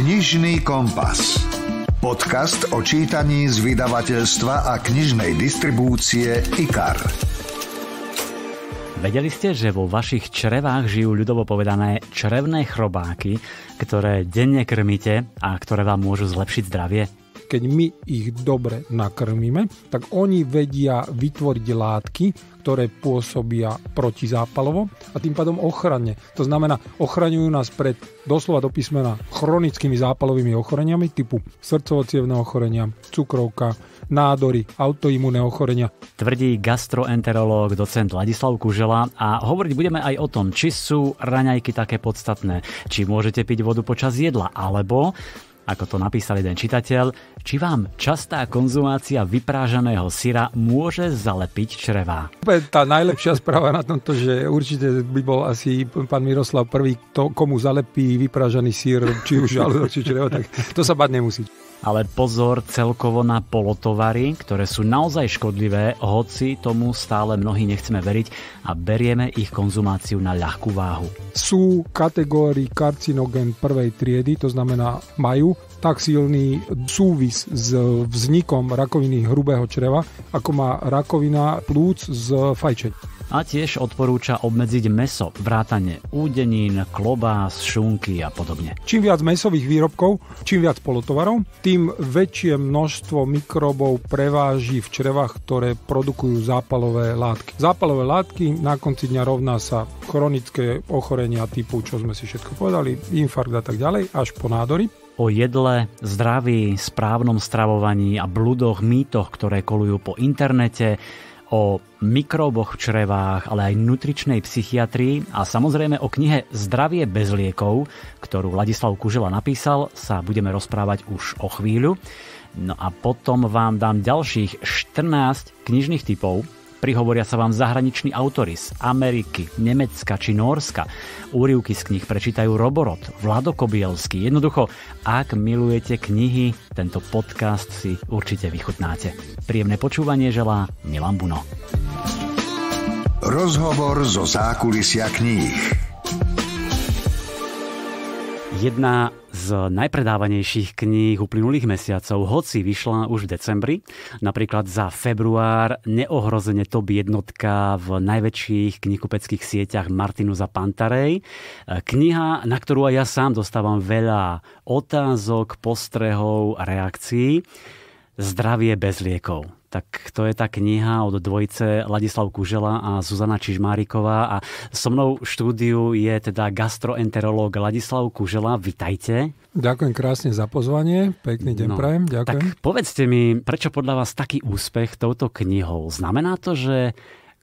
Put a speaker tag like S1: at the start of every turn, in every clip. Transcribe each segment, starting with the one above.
S1: Knižný kompas. Podcast o čítaní z vydavateľstva a knižnej distribúcie IKAR.
S2: Vedeli ste, že vo vašich črevách žijú ľudovo povedané črevné chrobáky, ktoré
S3: denne krmíte a ktoré vám môžu zlepšiť zdravie? keď my ich dobre nakrmíme, tak oni vedia vytvoriť látky, ktoré pôsobia protizápalovo a tým pádom ochranne. To znamená, ochraňujú nás pred doslova do písmena chronickými zápalovými ochoreniami typu srdcovo ochorenia, cukrovka, nádory, autoimuné ochorenia. Tvrdí gastroenterológ docent Ladislav Kužela
S2: a hovoriť budeme aj o tom, či sú raňajky také podstatné, či môžete piť vodu počas jedla, alebo ako to napísal jeden čitateľ, či vám častá konzumácia vyprážaného syra môže zalepiť črevá.
S3: Tá najlepšia správa na tomto, že určite by bol asi pán Miroslav prvý, to, komu zalepí vyprážaný syr či už alebo či črevo, tak to sa bať nemusí ale pozor celkovo na polotovary,
S2: ktoré sú naozaj škodlivé, hoci tomu stále mnohí nechceme veriť a berieme ich konzumáciu na ľahkú váhu.
S3: Sú kategórii karcinogen prvej triedy, to znamená majú tak silný súvis s vznikom rakoviny hrubého čreva, ako má rakovina plúc z fajčenia a
S2: tiež odporúča obmedziť meso, vrátane údenín, klobás, šunky a podobne.
S3: Čím viac mesových výrobkov, čím viac polotovarov, tým väčšie množstvo mikrobov preváži v črevách, ktoré produkujú zápalové látky. Zápalové látky na konci dňa rovná sa chronické ochorenia typu, čo sme si všetko povedali, infarkt a tak ďalej, až po nádory
S2: o jedle, zdraví, správnom stravovaní a bludoch, mýtoch, ktoré kolujú po internete, o mikróboch v črevách, ale aj nutričnej psychiatrii a samozrejme o knihe Zdravie bez liekov, ktorú Ladislav Kužela napísal, sa budeme rozprávať už o chvíľu. No a potom vám dám ďalších 14 knižných typov, Prihovoria sa vám zahraniční autory z Ameriky, Nemecka či Norska. Úrivky z knih prečítajú Roborot, Vlado Kobielský. Jednoducho, ak milujete knihy, tento podcast si určite vychutnáte. Príjemné počúvanie želá Milan Buno. Rozhovor zo zákulisia kníh. Jedna z najpredávanejších kníh uplynulých mesiacov, hoci vyšla už v decembri, napríklad za február Neohrozene top jednotka v najväčších knihkupeckých sieťach Martinuza Pantarej. Kniha, na ktorú aj ja sám dostávam veľa otázok, postrehov, reakcií. Zdravie bez liekov tak to je tá kniha od dvojice Ladislav Kužela a Zuzana Čižmáriková a so mnou v štúdiu je teda gastroenterológ Ladislav Kužela. Vitajte.
S3: Ďakujem krásne za pozvanie, pekný deň no, prajem, ďakujem. Tak
S2: povedzte mi, prečo podľa vás taký úspech touto knihou? Znamená to, že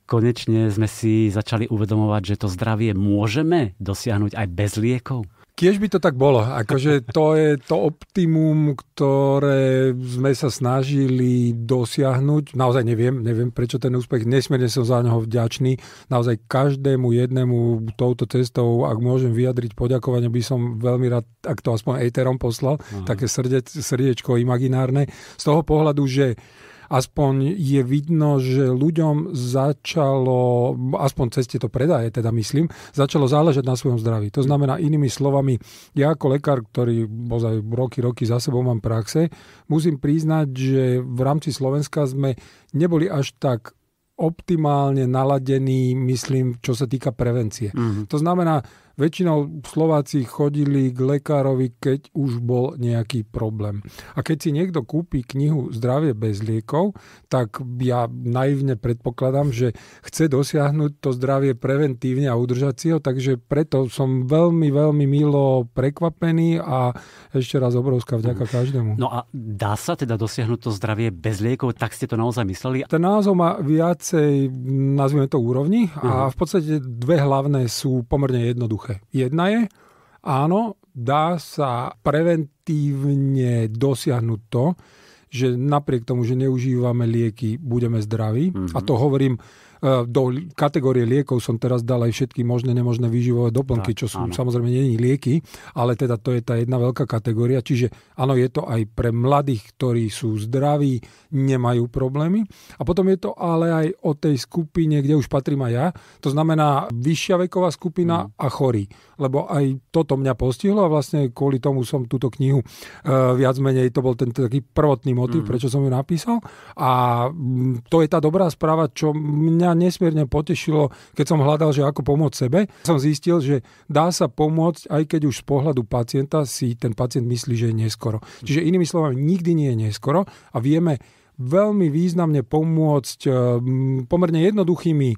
S2: konečne sme si začali uvedomovať, že to zdravie môžeme dosiahnuť aj bez liekov?
S3: Kiež by to tak bolo. Akože to je to optimum, ktoré sme sa snažili dosiahnuť. Naozaj neviem, neviem prečo ten úspech. Nesmierne som za neho vďačný. Naozaj každému jednému touto cestou, ak môžem vyjadriť poďakovanie, by som veľmi rád, ak to aspoň Eterom poslal, Aha. také srdiečko imaginárne. Z toho pohľadu, že aspoň je vidno, že ľuďom začalo, aspoň cez tieto predaje teda myslím, začalo záležať na svojom zdraví. To znamená inými slovami, ja ako lekár, ktorý bozaj roky, roky za sebou mám praxe, musím priznať, že v rámci Slovenska sme neboli až tak optimálne naladení, myslím, čo sa týka prevencie. Mm-hmm. To znamená, Väčšinou Slováci chodili k lekárovi, keď už bol nejaký problém. A keď si niekto kúpi knihu Zdravie bez liekov, tak ja naivne predpokladám, že chce dosiahnuť to zdravie preventívne a udržať si ho, takže preto som veľmi, veľmi milo prekvapený a ešte raz obrovská vďaka každému.
S2: No a dá sa teda dosiahnuť to zdravie bez liekov,
S3: tak ste to naozaj mysleli? Ten názov má viacej, nazvime to úrovni mhm. a v podstate dve hlavné sú pomerne jednoduché jednoduché. Jedna je, áno, dá sa preventívne dosiahnuť to, že napriek tomu, že neužívame lieky, budeme zdraví. Mm-hmm. A to hovorím Eh, do kategórie liekov som teraz dal aj všetky možné, nemožné výživové doplnky, tak, čo sú áno. samozrejme nie lieky, ale teda to je tá jedna veľká kategória. Čiže áno, je to aj pre mladých, ktorí sú zdraví, nemajú problémy. A potom je to ale aj o tej skupine, kde už patrím aj ja. To znamená vyššia veková skupina mm. a chorí. Lebo aj toto mňa postihlo a vlastne kvôli tomu som túto knihu uh, viac menej, to bol ten taký prvotný motiv, mm. prečo som ju napísal. A mm, to je tá dobrá správa, čo mňa mňa nesmierne potešilo, keď som hľadal, že ako pomôcť sebe. Som zistil, že dá sa pomôcť, aj keď už z pohľadu pacienta si ten pacient myslí, že je neskoro. Čiže inými slovami, nikdy nie je neskoro a vieme veľmi významne pomôcť eh, pomerne jednoduchými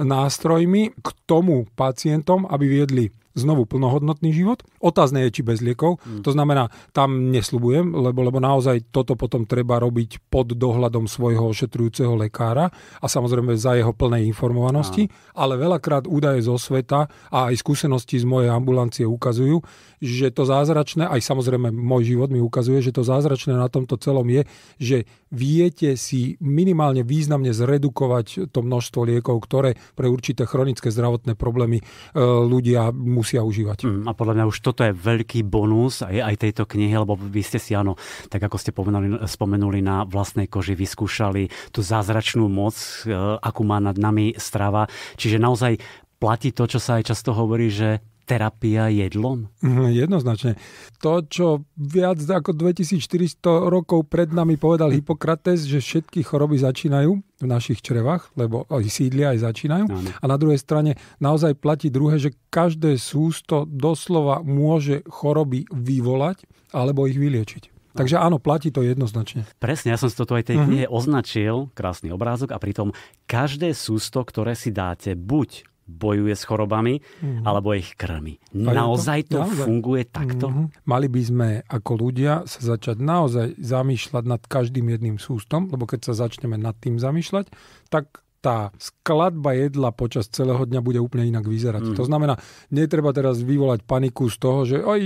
S3: nástrojmi k tomu pacientom, aby viedli znovu plnohodnotný život. Otázne je, či bez liekov. Mm. To znamená, tam nesľubujem, lebo, lebo naozaj toto potom treba robiť pod dohľadom svojho ošetrujúceho lekára a samozrejme za jeho plnej informovanosti. Aj. Ale veľakrát údaje zo sveta a aj skúsenosti z mojej ambulancie ukazujú, že to zázračné, aj samozrejme môj život mi ukazuje, že to zázračné na tomto celom je, že viete si minimálne významne zredukovať to množstvo liekov, ktoré pre určité chronické zdravotné problémy e, ľudia musia užívať.
S2: Mm, a podľa mňa už toto je veľký bonus aj, aj tejto knihy, lebo vy ste si, áno, tak ako ste pomenuli, spomenuli, na vlastnej koži vyskúšali tú zázračnú moc, e, akú má nad nami strava. Čiže naozaj platí to, čo sa aj často hovorí, že terapia jedlom?
S3: Mhm, jednoznačne. To, čo viac ako 2400 rokov pred nami povedal Hipokrates, že všetky choroby začínajú v našich črevách, lebo aj sídlia aj začínajú. Áno. A na druhej strane naozaj platí druhé, že každé sústo doslova môže choroby vyvolať alebo ich vyliečiť. Takže áno, platí to jednoznačne.
S2: Presne, ja som si toto aj tej mhm. knihe mm označil, krásny obrázok, a pritom každé sústo, ktoré si dáte, buď bojuje s chorobami, mm. alebo ich krmi. Naozaj to, to naozaj. funguje
S3: takto? Mm-hmm. Mali by sme ako ľudia sa začať naozaj zamýšľať nad každým jedným sústom, lebo keď sa začneme nad tým zamýšľať, tak tá skladba jedla počas celého dňa bude úplne inak vyzerať. Mm. To znamená, netreba teraz vyvolať paniku z toho, že aj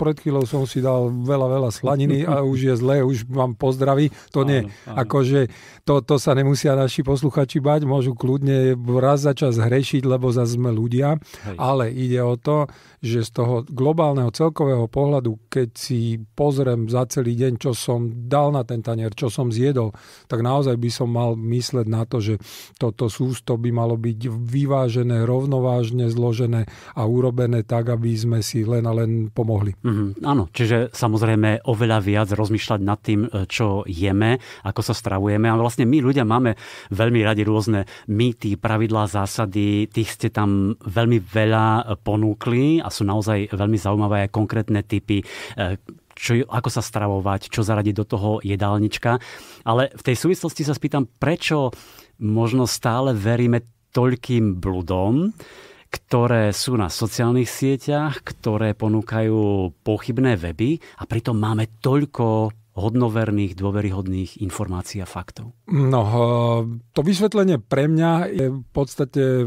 S3: pred chvíľou som si dal veľa, veľa slaniny a už je zle, už mám pozdravy. To áno, nie. Áno. Akože to, to sa nemusia naši posluchači bať, môžu kľudne raz za čas hrešiť, lebo za sme ľudia, Hej. ale ide o to, že z toho globálneho celkového pohľadu, keď si pozriem za celý deň, čo som dal na ten tanier, čo som zjedol, tak naozaj by som mal mysleť na to, že toto sústo by malo byť vyvážené, rovnovážne zložené a urobené tak, aby sme si len a len pomohli. Mm-hmm.
S2: Áno, čiže samozrejme oveľa viac rozmýšľať nad tým, čo jeme, ako sa stravujeme a vlastne vlastne my ľudia máme veľmi radi rôzne mýty, pravidlá, zásady, tých ste tam veľmi veľa e, ponúkli a sú naozaj veľmi zaujímavé aj konkrétne typy, e, čo, ako sa stravovať, čo zaradiť do toho jedálnička. Ale v tej súvislosti sa spýtam, prečo možno stále veríme toľkým bludom, ktoré sú na sociálnych sieťach, ktoré ponúkajú pochybné weby a pritom máme toľko hodnoverných, dôveryhodných informácií a faktov? No, e,
S3: to vysvetlenie pre mňa je v podstate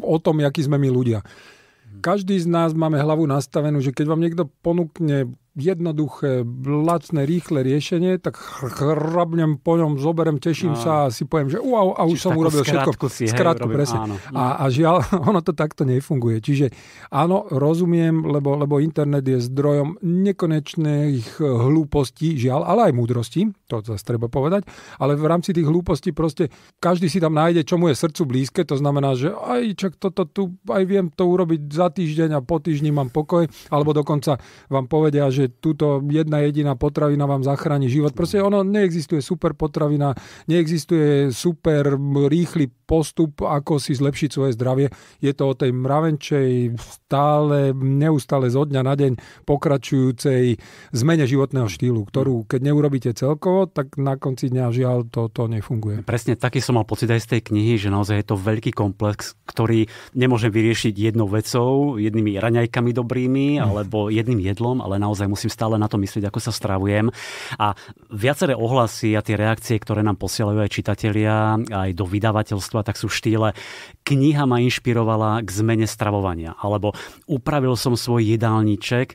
S3: o tom, akí sme my ľudia. Mhm. Každý z nás máme hlavu nastavenú, že keď vám niekto ponúkne jednoduché, lacné, rýchle riešenie, tak chrabnem po ňom, zoberem, teším no. sa a si poviem, že wow, a už Čiže som urobil všetko. Si, skrátku, hej, presne. Áno. A, a žiaľ, ono to takto nefunguje. Čiže áno, rozumiem, lebo, lebo internet je zdrojom nekonečných eh, hlúpostí, žiaľ, ale aj múdrosti, to zase treba povedať, ale v rámci tých hlúpostí proste každý si tam nájde, čo mu je srdcu blízke, to znamená, že aj čak toto tu, aj viem to urobiť za týždeň a po týždni mám pokoj, alebo dokonca vám povedia, že že túto jedna jediná potravina vám zachráni život. Proste ono neexistuje super potravina, neexistuje super rýchly postup, ako si zlepšiť svoje zdravie. Je to o tej mravenčej, stále, neustále zo dňa na deň pokračujúcej zmene životného štýlu, ktorú keď neurobíte celkovo, tak na konci dňa žiaľ to, to nefunguje.
S2: Presne taký som mal pocit aj z tej knihy, že naozaj je to veľký komplex, ktorý nemôžem vyriešiť jednou vecou, jednými raňajkami dobrými alebo jedným jedlom, ale naozaj musím stále na to myslieť, ako sa stravujem. A viaceré ohlasy a tie reakcie, ktoré nám posielajú aj čitatelia, aj do vydavateľstva, tak sú štýle kniha ma inšpirovala k zmene stravovania, alebo upravil som svoj jedálniček,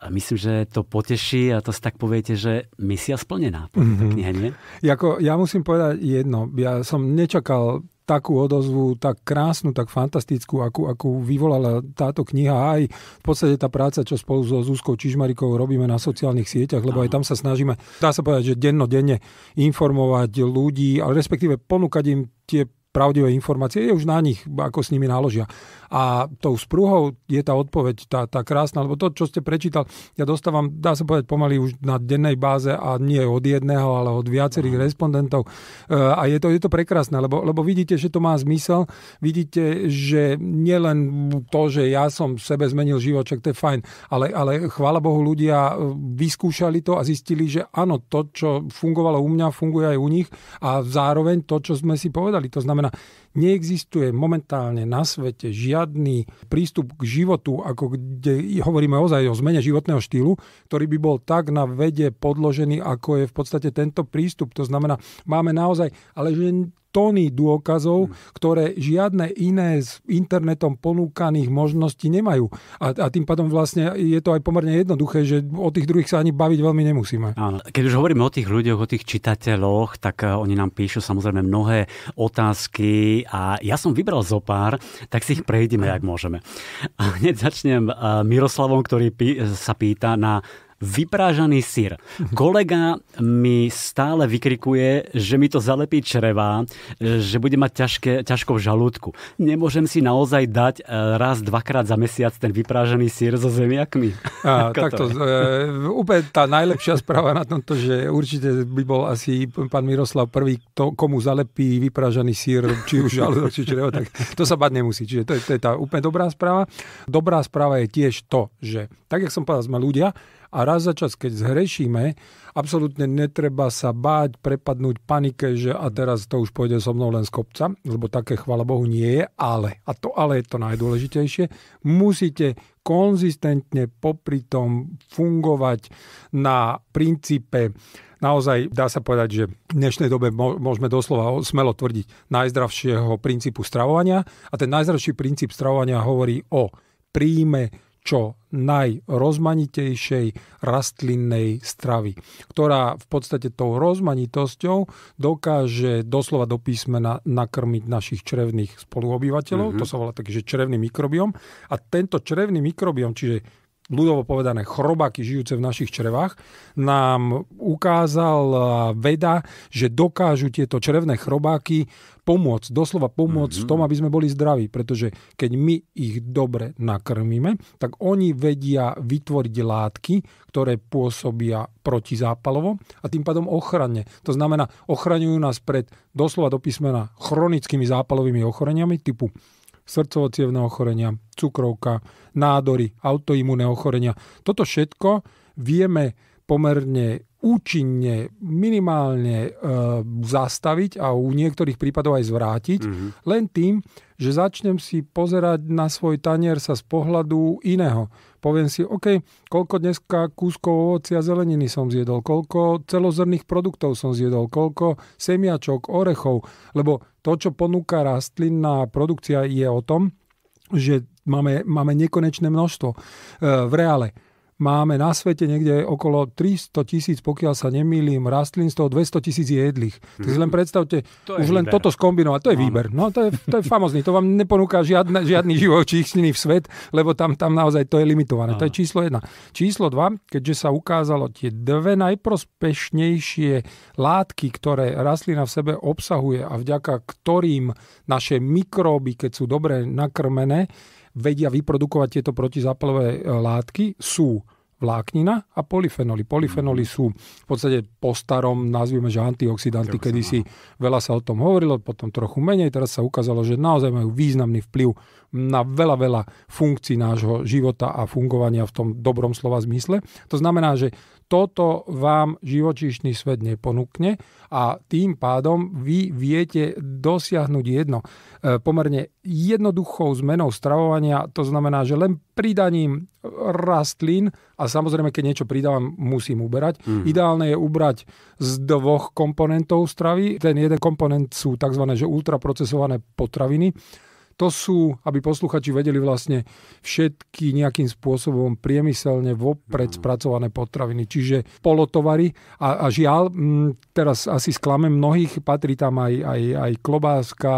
S2: a myslím, že to poteší a to si tak poviete, že misia splnená. Mm-hmm. Knihe, nie?
S3: Jako, ja musím povedať jedno. Ja som nečakal takú odozvu, tak krásnu, tak fantastickú, akú, akú vyvolala táto kniha aj v podstate tá práca, čo spolu so Zuzkou Čižmarikou robíme na sociálnych sieťach, lebo aj tam sa snažíme, dá sa povedať, že dennodenne informovať ľudí, ale respektíve ponúkať im tie pravdivé informácie, je už na nich, ako s nimi náložia. A tou sprúhou je tá odpoveď, tá, tá krásna, lebo to, čo ste prečítal, ja dostávam, dá sa povedať, pomaly už na dennej báze a nie od jedného, ale od viacerých Aha. respondentov. E, a je to, je to prekrásne, lebo, lebo vidíte, že to má zmysel, vidíte, že nielen to, že ja som sebe zmenil život, čak to je fajn, ale, ale chvála Bohu ľudia e, vyskúšali to a zistili, že áno, to, čo fungovalo u mňa, funguje aj u nich a zároveň to, čo sme si povedali. To znamená, Neexistuje momentálne na svete žiadny prístup k životu, ako kde hovoríme ozaj o zmene životného štýlu, ktorý by bol tak na vede podložený, ako je v podstate tento prístup. To znamená, máme naozaj, ale že tóny dôkazov, mm. ktoré žiadne iné s internetom ponúkaných možností nemajú. A, a tým pádom vlastne je to aj pomerne jednoduché, že o tých druhých sa ani baviť veľmi nemusíme.
S2: Áno. Keď už hovoríme o tých ľuďoch, o tých čitateľoch, tak e, oni nám píšu samozrejme mnohé otázky a ja som vybral zo pár, tak si ich prejdeme, ak môžeme. A hneď začnem e, Miroslavom, ktorý pí, sa pýta na vyprážaný syr. Kolega mi stále vykrikuje, že mi to zalepí čreva, že bude mať ťažké, ťažko v žalúdku. Nemôžem si naozaj dať e, raz, dvakrát za mesiac ten vyprážaný syr so zemiakmi. A, to je?
S3: E, úplne tá najlepšia správa na tomto, že určite by bol asi pán Miroslav prvý, to, komu zalepí vyprážaný sír, či už žalúdok, či črevo, tak to sa bať nemusí. Čiže to je, to je tá úplne dobrá správa. Dobrá správa je tiež to, že tak, jak som povedal, sme ľudia, a raz za čas, keď zhrešíme, absolútne netreba sa báť, prepadnúť panike, že a teraz to už pôjde so mnou len z kopca, lebo také chvala Bohu nie je, ale, a to ale je to najdôležitejšie, musíte konzistentne popri tom fungovať na princípe naozaj dá sa povedať, že v dnešnej dobe môžeme doslova smelo tvrdiť najzdravšieho princípu stravovania a ten najzdravší princíp stravovania hovorí o príjme čo najrozmanitejšej rastlinnej stravy, ktorá v podstate tou rozmanitosťou dokáže doslova do písmena nakrmiť našich črevných spoluobyvateľov, mm-hmm. to sa volá taký, že črevný mikrobiom. A tento črevný mikrobiom, čiže ľudovo povedané chrobáky žijúce v našich črevách, nám ukázal eh, veda, že dokážu tieto črevné chrobáky pomôcť, doslova pomôcť mm-hmm. v mhm. tom, aby sme boli zdraví. Pretože keď my ich dobre nakrmíme, tak oni vedia vytvoriť látky, ktoré pôsobia protizápalovo a tým pádom ochranne. To znamená, ochraňujú nás pred doslova do písmena chronickými zápalovými ochoreniami typu srdcovo ochorenia, cukrovka, nádory, autoimunné ochorenia. Toto všetko vieme pomerne účinne, minimálne e, zastaviť a u niektorých prípadov aj zvrátiť, mm-hmm. len tým, že začnem si pozerať na svoj tanier sa z pohľadu iného. Poviem si, OK, koľko dneska kúskov ovocia a zeleniny som zjedol, koľko celozrných produktov som zjedol, koľko semiačok, orechov, lebo to, čo ponúka rastlinná produkcia, je o tom, že máme, máme nekonečné množstvo e, v reále máme na svete niekde okolo 300 tisíc, pokiaľ sa nemýlim, rastlín, z toho 200 tisíc jedlých. Mm. Takže len mm-hmm. predstavte, to už len toto skombinovať, to je výber. No to je, to je famozný, to vám neponúka žiadne, žiadny živočíšny svet, lebo tam, tam naozaj to je limitované. Áno. To je číslo jedna. Číslo dva, keďže sa ukázalo tie dve najprospešnejšie látky, ktoré rastlina v sebe obsahuje a vďaka ktorým naše mikróby, keď sú dobre nakrmené, vedia vyprodukovať tieto protizápalové e, látky, sú vláknina a polyfenoly. Polyfenoly mhm. sú v podstate po starom, nazvime, že antioxidanty. Kedy si veľa sa o tom hovorilo, potom trochu menej. Teraz sa ukázalo, že naozaj majú významný vplyv na veľa, veľa funkcií nášho života a fungovania v tom dobrom slova zmysle. To znamená, že toto vám živočíšny svet neponúkne a tým pádom vy viete dosiahnuť jedno. E, pomerne jednoduchou zmenou stravovania, to znamená, že len pridaním rastlín, a samozrejme, keď niečo pridávam, musím uberať. Mm. Ideálne je ubrať z dvoch komponentov stravy. Ten jeden komponent sú tzv. Že ultraprocesované potraviny, to sú, aby posluchači vedeli vlastne všetky nejakým spôsobom priemyselne vopred spracované potraviny, čiže polotovary. A, a žiaľ, m, teraz asi sklamem mnohých, patrí tam aj, aj, aj klobáska,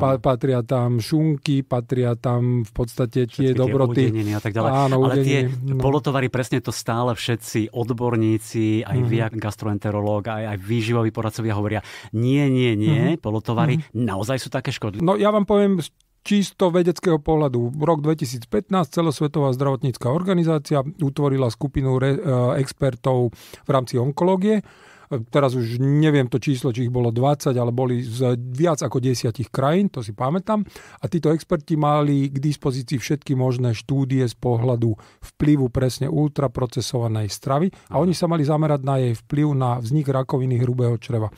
S3: pa, patria tam šunky, patria tam v podstate tie Všetky dobroty. Tie a tak ďalej. Áno, Ale udenie, tie no.
S2: polotovary, presne to stále všetci odborníci, aj mm. vy, gastroenterológ, aj, aj výživoví poradcovia hovoria, nie,
S3: nie, nie, mm. polotovary mm.
S2: naozaj sú také škodlivé.
S3: No ja vám poviem, čisto vedeckého pohľadu. V Rok 2015 Celosvetová zdravotnícká organizácia utvorila skupinu re, e, expertov v rámci onkológie. E, teraz už neviem to číslo, či ich bolo 20, ale boli z viac ako 10 krajín, to si pamätám. A títo experti mali k dispozícii všetky možné štúdie z pohľadu vplyvu presne ultraprocesovanej stravy a oni sa mali zamerať na jej vplyv na vznik rakoviny hrubého čreva.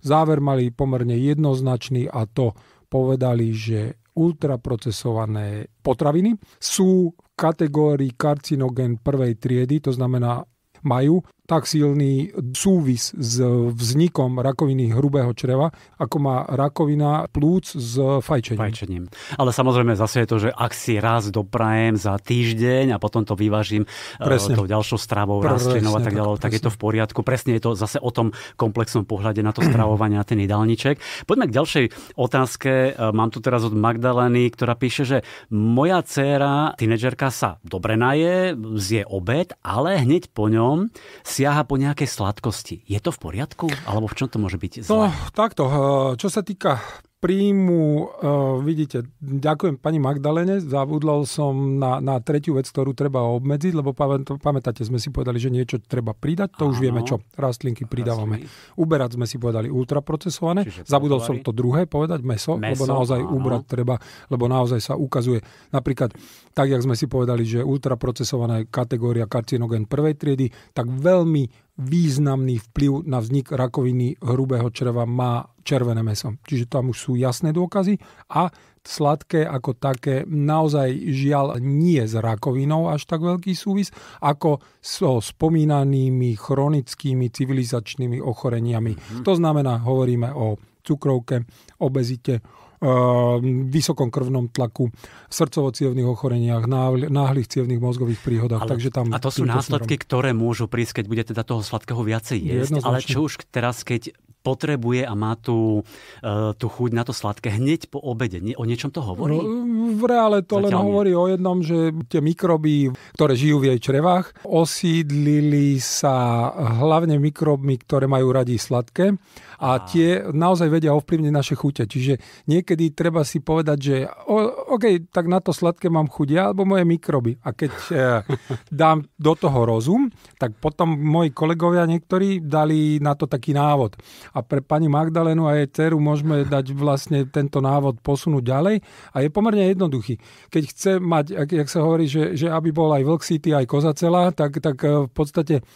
S3: Záver mali pomerne jednoznačný a to povedali, že ultraprocesované potraviny sú v kategórii karcinogen prvej triedy, to znamená majú tak silný súvis s vznikom rakoviny hrubého čreva, ako má rakovina plúc s fajčením. fajčením.
S2: Ale samozrejme zase je to, že ak si raz doprajem za týždeň a potom to vyvážim e, presne. tou ďalšou stravou, rastlinou a tak ďalej, tak, tak je to v poriadku. Presne je to zase o tom komplexnom pohľade na to stravovanie a ten jedálniček. Poďme k ďalšej otázke. E, mám tu teraz od Magdaleny, ktorá píše, že moja dcéra, tínedžerka sa dobre naje, zje obed, ale hneď po ňom si siaha po nejaké sladkosti. Je to v poriadku? Alebo v čom to môže byť
S3: no, zlé? No, takto. Čo sa týka príjmu, uh, vidíte, ďakujem pani Magdalene, zabudol som na, na tretiu vec, ktorú treba obmedziť, lebo pamätáte, sme si povedali, že niečo treba pridať, to Áno. už vieme čo, rastlinky pridávame. Rastliny. Uberať sme si povedali ultraprocesované, Čiže zabudol som to druhé povedať, meso, meso lebo naozaj áno. ubrať treba, lebo naozaj sa ukazuje, napríklad tak, jak sme si povedali, že ultraprocesovaná je kategória karcinogen prvej triedy, tak veľmi významný vplyv na vznik rakoviny hrubého čreva má červené meso. Čiže tam už sú jasné dôkazy a sladké ako také naozaj žiaľ nie s rakovinou až tak veľký súvis, ako so spomínanými chronickými civilizačnými ochoreniami. Mm-hmm. To znamená, hovoríme o cukrovke, obezite, Ehm, vysokom krvnom tlaku, srdcovo ochoreniach, náhlych cievných mozgových príhodách. Ale, takže tam a to sú následky,
S2: smerom. ktoré môžu prísť, keď bude teda toho sladkého viacej jesť. Ale čo už teraz, keď potrebuje a má tú, eh, tú chuť na to sladké hneď po obede. Nie, o niečom to hovorí?
S3: No, v reále to Zatiaľ len nie. hovorí o jednom, že tie mikroby, ktoré žijú v jej črevách, osídlili sa hlavne mikroby, ktoré majú radi sladké a, a tie naozaj vedia ovplyvniť naše chute. Čiže niekedy treba si povedať, že o, OK, tak na to sladké mám chuť ja alebo moje mikroby. A keď eh, dám do toho rozum, tak potom moji kolegovia niektorí dali na to taký návod a pre pani Magdalenu a jej teru môžeme dať vlastne tento návod posunúť ďalej a je pomerne jednoduchý. Keď chce mať, ak, jak sa hovorí, že, že aby bol aj vlk city, aj celá, tak, tak eh, v podstate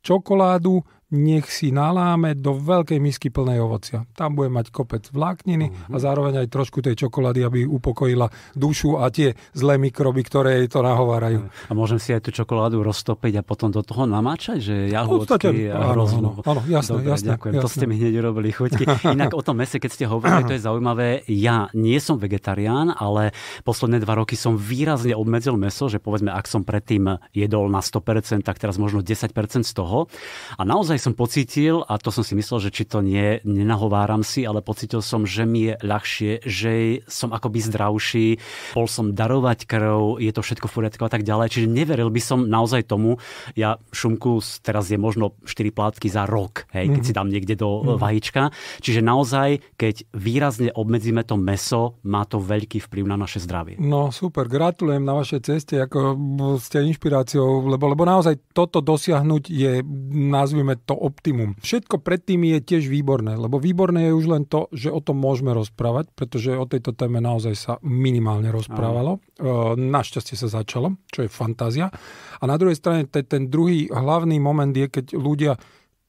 S3: čokoládu, nech si naláme do veľkej misky plnej ovocia. Tam bude mať kopec vlákniny mm-hmm. a mhm. zároveň aj trošku tej čokolády, aby upokojila dušu a tie zlé mikroby, ktoré jej to nahovárajú. A môžem si aj tú čokoládu roztopiť a potom do toho
S2: namáčať, že jahodky a hroznú. Áno, jasné, Dobre, jasné, ďakujem. Jasné. To ste mi hneď robili chuťky. Inak o tom mese, keď ste hovorili, to je zaujímavé. Ja nie som vegetarián, ale posledné dva roky som výrazne obmedzil meso, že povedzme, ak som predtým jedol na 100%, tak teraz možno 10% z toho. A naozaj naozaj som pocítil, a to som si myslel, že či to nie, nenahováram si, ale pocítil som, že mi je ľahšie, že som akoby zdravší, bol som darovať krv, je to všetko v poriadku a tak ďalej. Čiže neveril by som naozaj tomu, ja šumku teraz je možno 4 plátky za rok, hej, keď mm-hmm. si dám niekde do mm-hmm. vajíčka. Čiže naozaj, keď výrazne obmedzíme to meso, má to veľký vplyv na naše zdravie.
S3: No super, gratulujem na vašej ceste, ako ste inšpiráciou, lebo, lebo naozaj toto dosiahnuť je, nazvime to optimum. Všetko predtým je tiež výborné, lebo výborné je už len to, že o tom môžeme rozprávať, pretože o tejto téme naozaj sa minimálne rozprávalo. Aj. Našťastie sa začalo, čo je fantázia. A na druhej strane ten druhý hlavný moment je, keď ľudia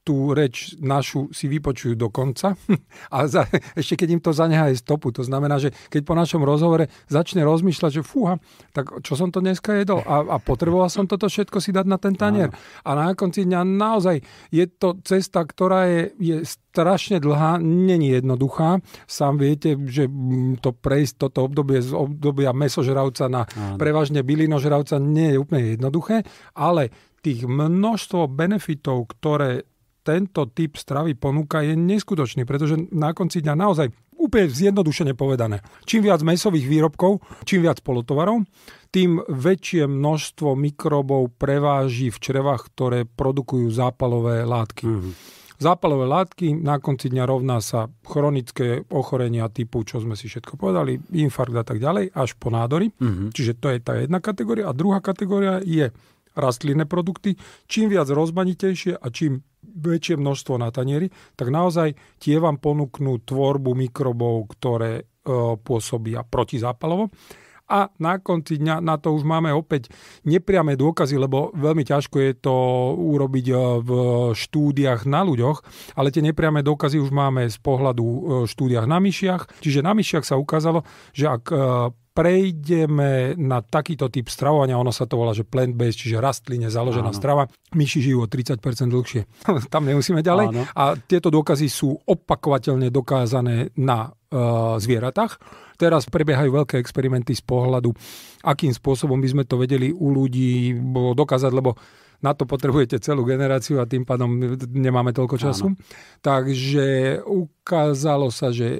S3: tú reč našu si vypočujú do konca a za, ešte keď im to zanehá aj stopu. To znamená, že keď po našom rozhovore začne rozmýšľať, že fúha, tak čo som to dneska jedol a, a potreboval som toto všetko si dať na ten tanier. A na konci dňa naozaj je to cesta, ktorá je, je strašne dlhá, není jednoduchá. Sám viete, že to prejsť toto obdobie z obdobia mesožravca na Áno. prevažne bylinožravca nie je úplne jednoduché, ale tých množstvo benefitov, ktoré tento typ stravy ponúka, je neskutočný, pretože na konci dňa naozaj úplne zjednodušene povedané. Čím viac mesových výrobkov, čím viac polotovarov, tým väčšie množstvo mikrobov preváži v črevách, ktoré produkujú zápalové látky. Mm-hmm. Zápalové látky na konci dňa rovná sa chronické ochorenia typu, čo sme si všetko povedali, infarkt a tak ďalej, až po nádory. Mm-hmm. Čiže to je tá jedna kategória. A druhá kategória je rastlinné produkty. Čím viac rozmanitejšie a čím väčšie množstvo na tanieri, tak naozaj tie vám ponúknú tvorbu mikrobov, ktoré e, pôsobia protizápalovo. A na konci dňa na to už máme opäť nepriame dôkazy, lebo veľmi ťažko je to urobiť e, v štúdiách na ľuďoch, ale tie nepriame dôkazy už máme z pohľadu e, štúdiách na myšiach. Čiže na myšiach sa ukázalo, že ak e, prejdeme na takýto typ stravovania, ono sa to volá, že plant-based, čiže rastline založená Áno. strava, myši žijú o 30% dlhšie. Tam nemusíme ďalej. Áno. A tieto dôkazy sú opakovateľne dokázané na e, zvieratách. Teraz prebiehajú veľké experimenty z pohľadu, akým spôsobom by sme to vedeli u ľudí dokázať, lebo na to potrebujete celú generáciu a tým pádom nemáme toľko času. Áno. Takže ukázalo sa, že e,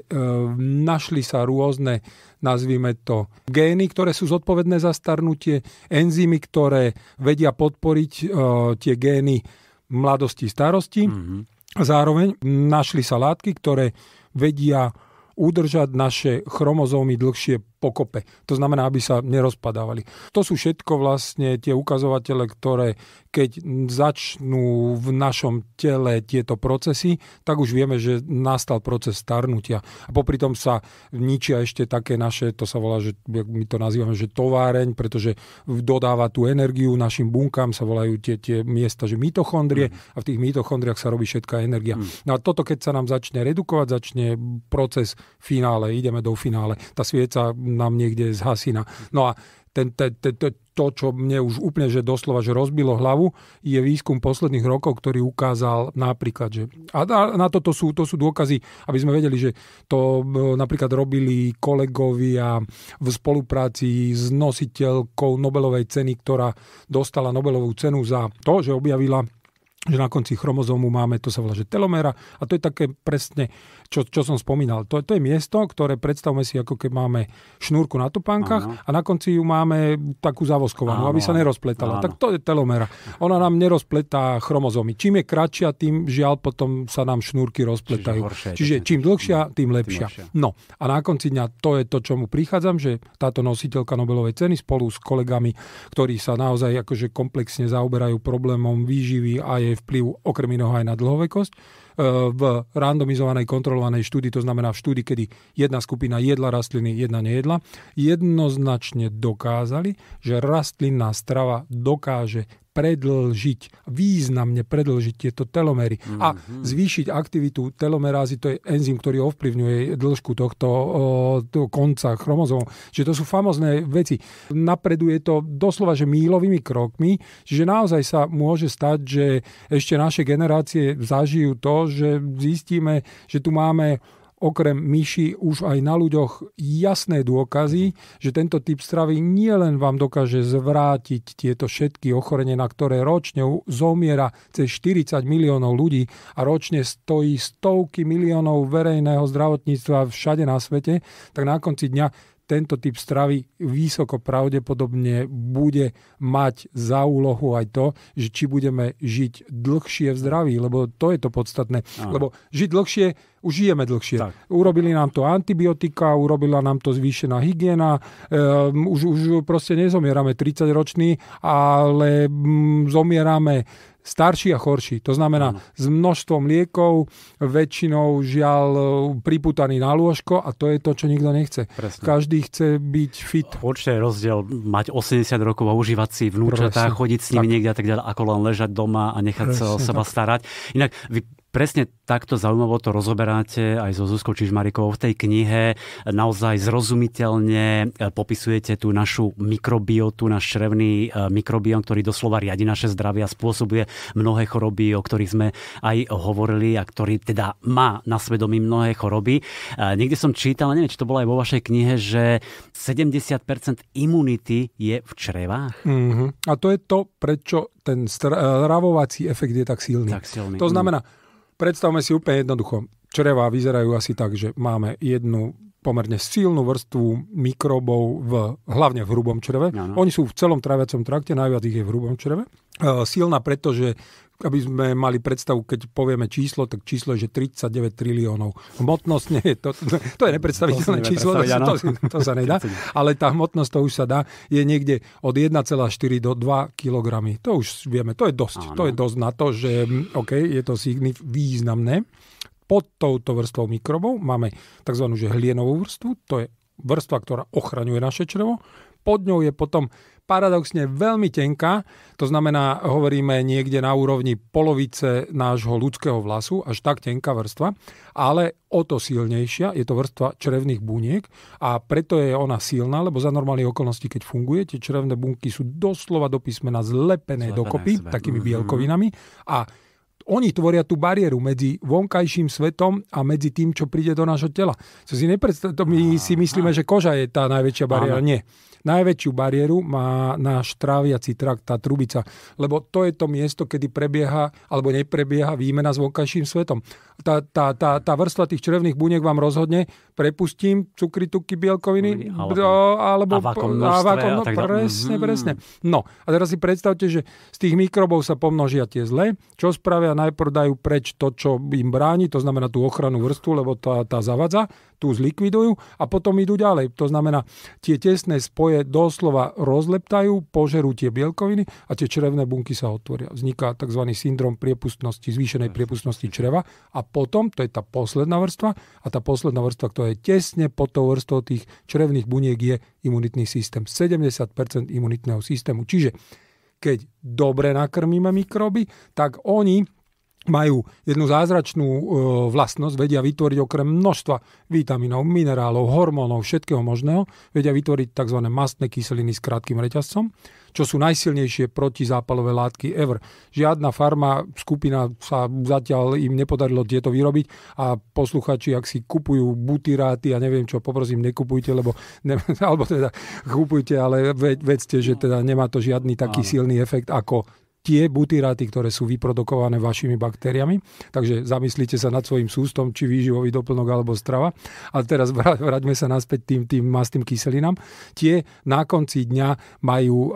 S3: našli sa rôzne, nazvime to, gény, ktoré sú zodpovedné za starnutie, enzymy, ktoré vedia podporiť e, tie gény mladosti, starosti. Mm-hmm. Zároveň našli sa látky, ktoré vedia udržať naše chromozómy dlhšie pokope. To znamená, aby sa nerozpadávali. To sú všetko vlastne tie ukazovatele, ktoré keď začnú v našom tele tieto procesy, tak už vieme, že nastal proces starnutia. A popri tom sa ničia ešte také naše, to sa volá, že my to nazývame, že továreň, pretože dodáva tú energiu našim bunkám, sa volajú tie, tie miesta, že mitochondrie mm. a v tých mitochondriách sa robí všetká energia. Mm. No a toto, keď sa nám začne redukovať, začne proces finále, ideme do finále, tá svieca nám niekde zhasína. No a ten, te, te, te, to, čo mne už úplne že doslova že rozbilo hlavu, je výskum posledných rokov, ktorý ukázal napríklad, že a na toto sú, to sú dôkazy, aby sme vedeli, že to e, napríklad robili kolegovia v spolupráci s nositeľkou Nobelovej ceny, ktorá dostala Nobelovú cenu za to, že objavila že na konci chromozómu máme, to sa volá, že telomera a to je také presne čo, čo som spomínal. To, to je miesto, ktoré predstavme si, ako keď máme šnúrku na topánkach ano. a na konci ju máme takú zavoskovanú, aby sa nerozpletala. Ano. Tak to je telomera. Ona nám nerozpletá chromozomy. Čím je kratšia, tým žiaľ potom sa nám šnúrky rozpletajú. Čiže, horšie, Čiže čím dlhšia, tým lepšia. Tým lepšia. No a na konci dňa to je to, čomu prichádzam, že táto nositeľka Nobelovej ceny spolu s kolegami, ktorí sa naozaj akože komplexne zaoberajú problémom výživy a jej vplyv okrem iného aj na dlhovekosť, E, v randomizovanej kontrolovanej štúdii, to znamená v štúdii, kedy jedna skupina jedla rastliny, jedna nejedla, jednoznačne dokázali, že rastlinná strava dokáže predlžiť, významne predlžiť tieto telomery mm-hmm. a mhm. zvýšiť aktivitu telomerázy, to je enzym, ktorý ovplyvňuje dĺžku tohto o, konca chromozómu. Čiže to sú famozné veci. Napreduje to doslova, že mílovými krokmi, čiže naozaj sa môže stať, že ešte naše generácie zažijú to, že zistíme, že tu máme okrem myši už aj na ľuďoch jasné dôkazy, že tento typ stravy nielen vám dokáže zvrátiť tieto všetky ochorenie, na ktoré ročne zomiera cez 40 miliónov ľudí a ročne stojí stovky miliónov verejného zdravotníctva všade na svete, tak na konci dňa tento typ stravy vysoko pravdepodobne bude mať za úlohu aj to, že či budeme žiť dlhšie v zdraví, lebo to je to podstatné. Aha. Lebo žiť dlhšie, už žijeme dlhšie. Tak. Urobili nám to antibiotika, urobila nám to zvýšená hygiena, um, už, už proste nezomierame 30 ročný, ale um, zomierame starší a chorší. To znamená mm. s množstvom liekov, väčšinou žiaľ e, priputaný na lôžko a to je to, čo nikto nechce. Presne. Každý chce byť fit. Určite je rozdiel
S2: mať 80 rokov a užívať si vnúčatá, chodiť s nimi tak. niekde a tak ďalej, ako len ležať doma a nechať Presne, sa o seba tak. starať. Inak vy Presne takto zaujímavo to rozoberáte aj so Zuzkou Čižmarikovou v tej knihe. Naozaj zrozumiteľne e, popisujete tú našu mikrobiotu, náš črevný e, mikrobiom, ktorý doslova riadi naše zdravie a spôsobuje mnohé choroby, o ktorých sme aj hovorili a ktorý teda má na svedomí mnohé choroby. E, niekde som čítal, neviem, či to bolo aj vo vašej knihe, že 70% imunity
S3: je v črevách. Mm-hmm. A to je to, prečo ten stravovací efekt je tak silný. Tak silný. To znamená, mm Predstavme si úplne jednoducho. Čreva vyzerajú asi tak, že máme jednu pomerne silnú vrstvu mikrobov, v, hlavne v hrubom čreve. Ano. Oni sú v celom tráviacom trakte, najviac ich je v hrubom čreve. E, silná, pretože aby sme mali predstavu, keď povieme číslo, tak číslo je, že 39 triliónov. Hmotnosť nie je to, to je nepredstaviteľné to číslo, to, to, to sa nedá, ale tá hmotnosť, to už sa dá, je niekde od 1,4 do 2 kg. To už vieme, to je dosť, ano. to je dosť na to, že mm, okay, je to významné pod touto vrstvou mikrobov máme tzv. Že hlienovú vrstvu, to je vrstva, ktorá ochraňuje naše črevo. Pod ňou je potom paradoxne veľmi tenká, to znamená, hovoríme niekde na úrovni polovice nášho ľudského vlasu, až tak tenká vrstva, ale o to silnejšia je to vrstva črevných buniek a preto je ona silná, lebo za normálnej okolnosti, keď funguje, tie črevné bunky sú doslova do písmena zlepené, zlepené dokopy sebe. takými mhm. bielkovinami a oni tvoria tú bariéru medzi vonkajším svetom a medzi tým, čo príde do nášho tela. si nepredstav... To my si myslíme, že koža je tá najväčšia bariéra. Nie. Najväčšiu bariéru má náš tráviaci trakt, tá trubica, lebo to je to miesto, kedy prebieha alebo neprebieha výmena s vonkajším svetom. Tá, tá, tá, tá vrstva tých črevných buniek vám rozhodne, prepustím cukry, tuky, bielkoviny, alebo, alebo a a no, presne, mhm. presne. No a teraz si predstavte, že z tých mikrobov sa pomnožia tie zlé, čo spravia, najprv dajú preč to, čo im bráni, to znamená tú ochranu vrstu, lebo tá, tá zavadza tu zlikvidujú a potom idú ďalej. To znamená, tie tesné spoje doslova rozleptajú, požerú tie bielkoviny a tie črevné bunky sa otvoria. Vzniká tzv. syndrom priepustnosti, zvýšenej priepustnosti čreva a potom, to je tá posledná vrstva a tá posledná vrstva, ktorá je tesne pod tou vrstvou tých črevných buniek je imunitný systém. 70% imunitného systému. Čiže keď dobre nakrmíme mikroby, tak oni majú jednu zázračnú e, vlastnosť, vedia vytvoriť okrem množstva vitamínov, minerálov, hormónov, všetkého možného, vedia vytvoriť tzv. mastné kyseliny s krátkým reťazcom, čo sú najsilnejšie protizápalové látky ever. Žiadna farma, skupina sa zatiaľ im nepodarilo tieto vyrobiť a posluchači, ak si kupujú butyráty a ja neviem čo, poprosím, nekupujte, lebo ne, alebo teda kupujte, ale ved, vedzte, že no. teda nemá to žiadny taký silný efekt ako tie butyráty, ktoré sú vyprodukované vašimi baktériami. Takže zamyslite sa nad svojim sústom, či výživový doplnok alebo strava. A teraz vraťme sa naspäť tým, tým mastým kyselinám. Tie na konci dňa majú e,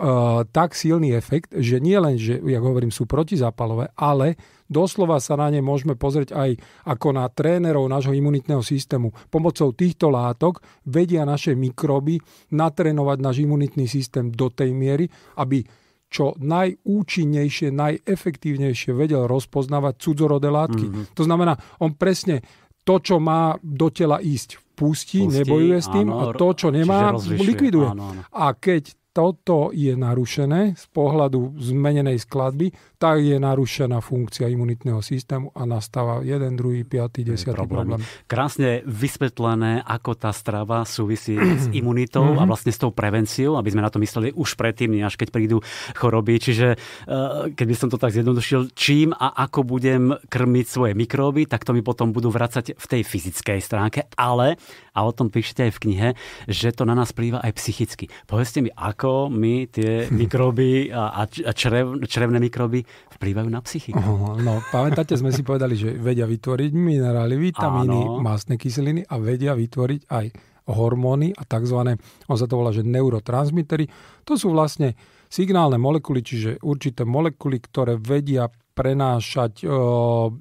S3: tak silný efekt, že nie len, že, ja hovorím, sú protizápalové, ale doslova sa na ne môžeme pozrieť aj ako na trénerov nášho imunitného systému. Pomocou týchto látok vedia naše mikroby natrénovať náš imunitný systém do tej miery, aby čo najúčinnejšie, najefektívnejšie vedel rozpoznávať cudzorodé látky. Mm-hmm. To znamená, on presne to, čo má do tela ísť, pustí, pustí nebojuje s tým áno, a to, čo nemá, likviduje. Áno, áno. A keď toto je narušené z pohľadu zmenenej skladby, tak je narušená funkcia imunitného systému a nastáva jeden druhý, 5, desiatý problém. problém.
S2: Krásne vysvetlené, ako tá strava súvisí s imunitou a mhm. vlastne s tou prevenciou, aby sme na to mysleli už predtým, až keď prídu choroby. Čiže eh, keď by som to tak zjednodušil, čím a ako budem krmiť svoje mikróby, tak to mi potom budú vracať v tej fyzickej stránke, ale a o tom píšete aj v knihe, že to na nás plýva aj psychicky. Povedzte mi, ako my tie mikroby a, a črev, črevné mikroby vplývajú na psychiku?
S3: Oh, no, pamätáte, sme si povedali, že vedia vytvoriť minerály, vitamíny, Áno. mastné kyseliny a vedia vytvoriť aj hormóny a tzv. on sa to volá, že neurotransmitery. To sú vlastne signálne molekuly, čiže určité molekuly, ktoré vedia prenášať e,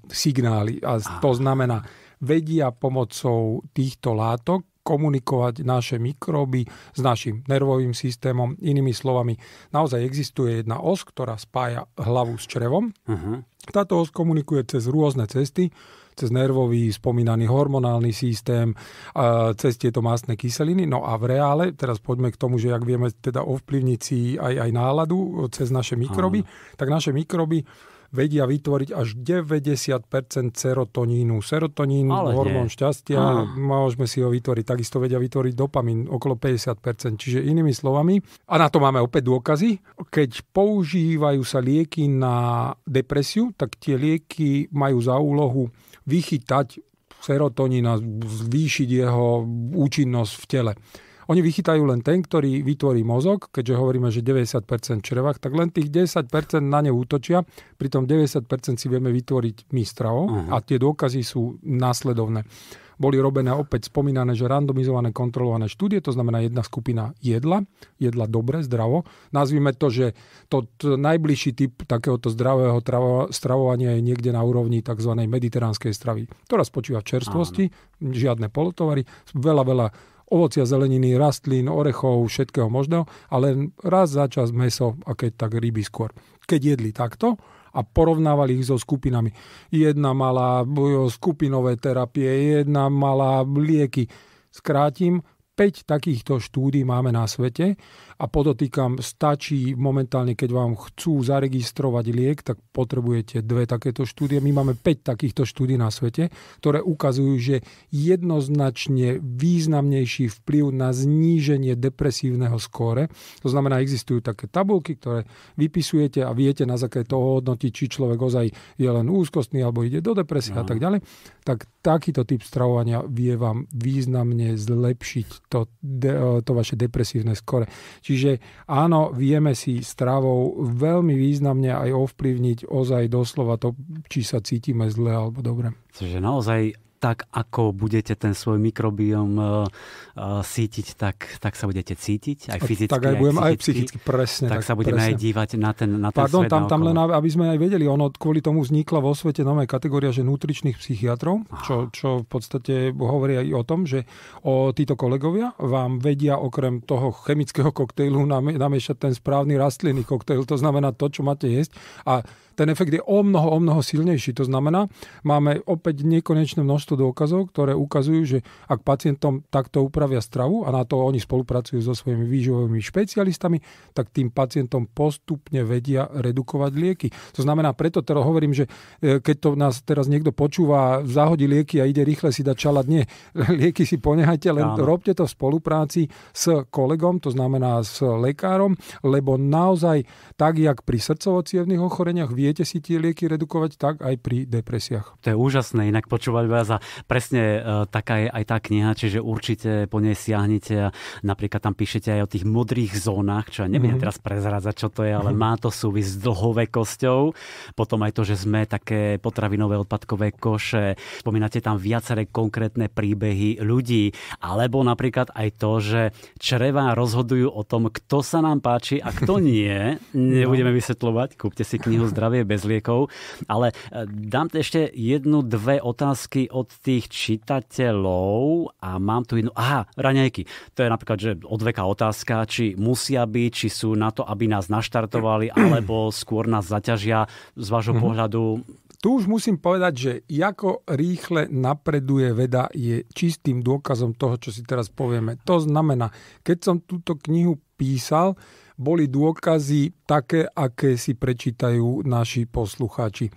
S3: signály. A to znamená vedia pomocou týchto látok komunikovať naše mikróby s našim nervovým systémom. Inými slovami, naozaj existuje jedna os, ktorá spája hlavu s črevom. Uh-huh. Táto os komunikuje cez rôzne cesty, cez nervový, spomínaný hormonálny systém, cez tieto mastné kyseliny. No a v reále, teraz poďme k tomu, že ak vieme teda ovplyvniť si aj, aj náladu e, cez naše mikroby, uh-huh. tak naše mikroby vedia vytvoriť až 90% serotonínu. Serotonín, Ale hormón nie. šťastia, ah. môžeme si ho vytvoriť. Takisto vedia vytvoriť dopamin okolo 50%. Čiže inými slovami, a na to máme opäť dôkazy, keď používajú sa lieky na depresiu, tak tie lieky majú za úlohu vychytať serotonín a zvýšiť jeho účinnosť v tele. Oni vychytajú len ten, ktorý vytvorí mozog, keďže hovoríme, že 90% črevách, tak len tých 10% na ne útočia, pritom 90% si vieme vytvoriť my stravo uh-huh. a tie dôkazy sú následovné boli robené opäť spomínané, že randomizované kontrolované štúdie, to znamená jedna skupina jedla, jedla dobre, zdravo. Nazvime to, že to najbližší typ takéhoto zdravého travo, stravovania je niekde na úrovni tzv. mediteránskej stravy, ktorá spočíva v čerstvosti, žiadne polotovary, veľa, veľa ovocia, zeleniny, rastlín, orechov, všetkého možného, ale raz za čas meso a keď tak ryby skôr. Keď jedli takto, a porovnávali ich so skupinami. Jedna mala skupinové terapie, jedna mala lieky. Skrátim, 5 takýchto štúdí máme na svete a podotýkam, stačí momentálne, keď vám chcú zaregistrovať liek, tak potrebujete dve takéto štúdie. My máme 5 takýchto štúdí na svete, ktoré ukazujú, že jednoznačne významnejší vplyv na zníženie depresívneho skóre, to znamená, existujú také tabulky, ktoré vypisujete a viete na základe toho hodnotiť, či človek ozaj je len úzkostný alebo ide do depresie no. a tak ďalej, tak takýto typ stravovania vie vám významne zlepšiť to, de, to vaše depresívne skore. Čiže áno, vieme si stravou veľmi významne aj ovplyvniť ozaj doslova to, či sa cítime zle alebo dobre.
S2: Čiže naozaj tak ako budete ten svoj mikrobiom uh, e, e, sítiť, tak, tak sa budete cítiť, aj fyzicky, tak aj, aj psychicky, aj psychicky, presne. Tak, tak sa budeme presne. aj dívať na ten, na ten Pardon, svet tam, tam len,
S3: aby sme aj vedeli, ono kvôli tomu vznikla vo svete nová kategória, že nutričných psychiatrov, čo, čo v podstate hovorí aj o tom, že o, títo kolegovia vám vedia okrem toho chemického koktejlu namiešať ten správny rastlinný koktejl, to znamená to, čo máte jesť a ten efekt je o mnoho, o mnoho silnejší. To znamená, máme opäť nekonečné množstvo dôkazov, ktoré ukazujú, že ak pacientom takto upravia stravu a na to oni spolupracujú so svojimi výživovými špecialistami, tak tým pacientom postupne vedia redukovať lieky. To znamená, preto teraz hovorím, že e, keď to nás teraz niekto počúva, zahodí lieky a ide rýchle si dať čalať, nie, lieky si ponehajte, len Áno. robte to v spolupráci s kolegom, to znamená s lekárom, lebo naozaj tak, jak pri srdcovo ochoreniach, viete si tie lieky redukovať tak aj pri depresiách.
S2: To je úžasné, inak počúvať vás a presne e, taká je aj tá kniha, čiže určite po nej siahnite a napríklad tam píšete aj o tých modrých zónach, čo ja neviem mm-hmm. teraz prezrádzať, čo to je, ale mm-hmm. má to súvisť s dlhovekosťou. Potom aj to, že sme také potravinové odpadkové koše. Spomínate tam viaceré konkrétne príbehy ľudí, alebo napríklad aj to, že čreva rozhodujú o tom, kto sa nám páči a kto nie. No. Nebudeme vysvetľovať, kúpte si knihu Zdravie zdravie bez liekov. Ale e, dám ešte jednu, dve otázky od tých čitateľov a mám tu jednu. Aha, raňajky. To je napríklad, že odveká otázka, či musia byť, či sú na to, aby nás naštartovali, alebo skôr nás zaťažia z vášho mhm. pohľadu
S3: tu už musím povedať, že ako rýchle napreduje veda je čistým dôkazom toho, čo si teraz povieme. To znamená, keď som túto knihu písal, boli dôkazy také, aké si prečítajú naši poslucháči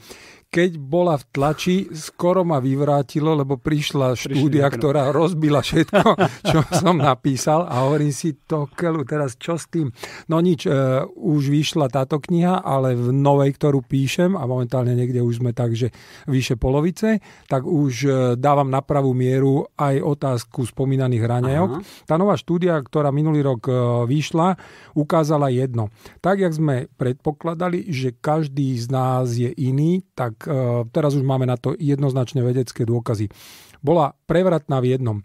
S3: keď bola v tlači, skoro ma vyvrátilo, lebo prišla štúdia, Prišli, ktorá no. rozbila všetko, čo som napísal a hovorím si to keľu, teraz čo s tým? No nič, e, už vyšla táto kniha, ale v novej, ktorú píšem a momentálne niekde už sme tak, že vyše polovice, tak už e, dávam na pravú mieru aj otázku spomínaných raňajok. Aha. Tá nová štúdia, ktorá minulý rok e, vyšla, ukázala jedno. Tak, jak sme predpokladali, že každý z nás je iný, tak Eh, teraz už máme na to jednoznačne vedecké dôkazy. Bola prevratná v jednom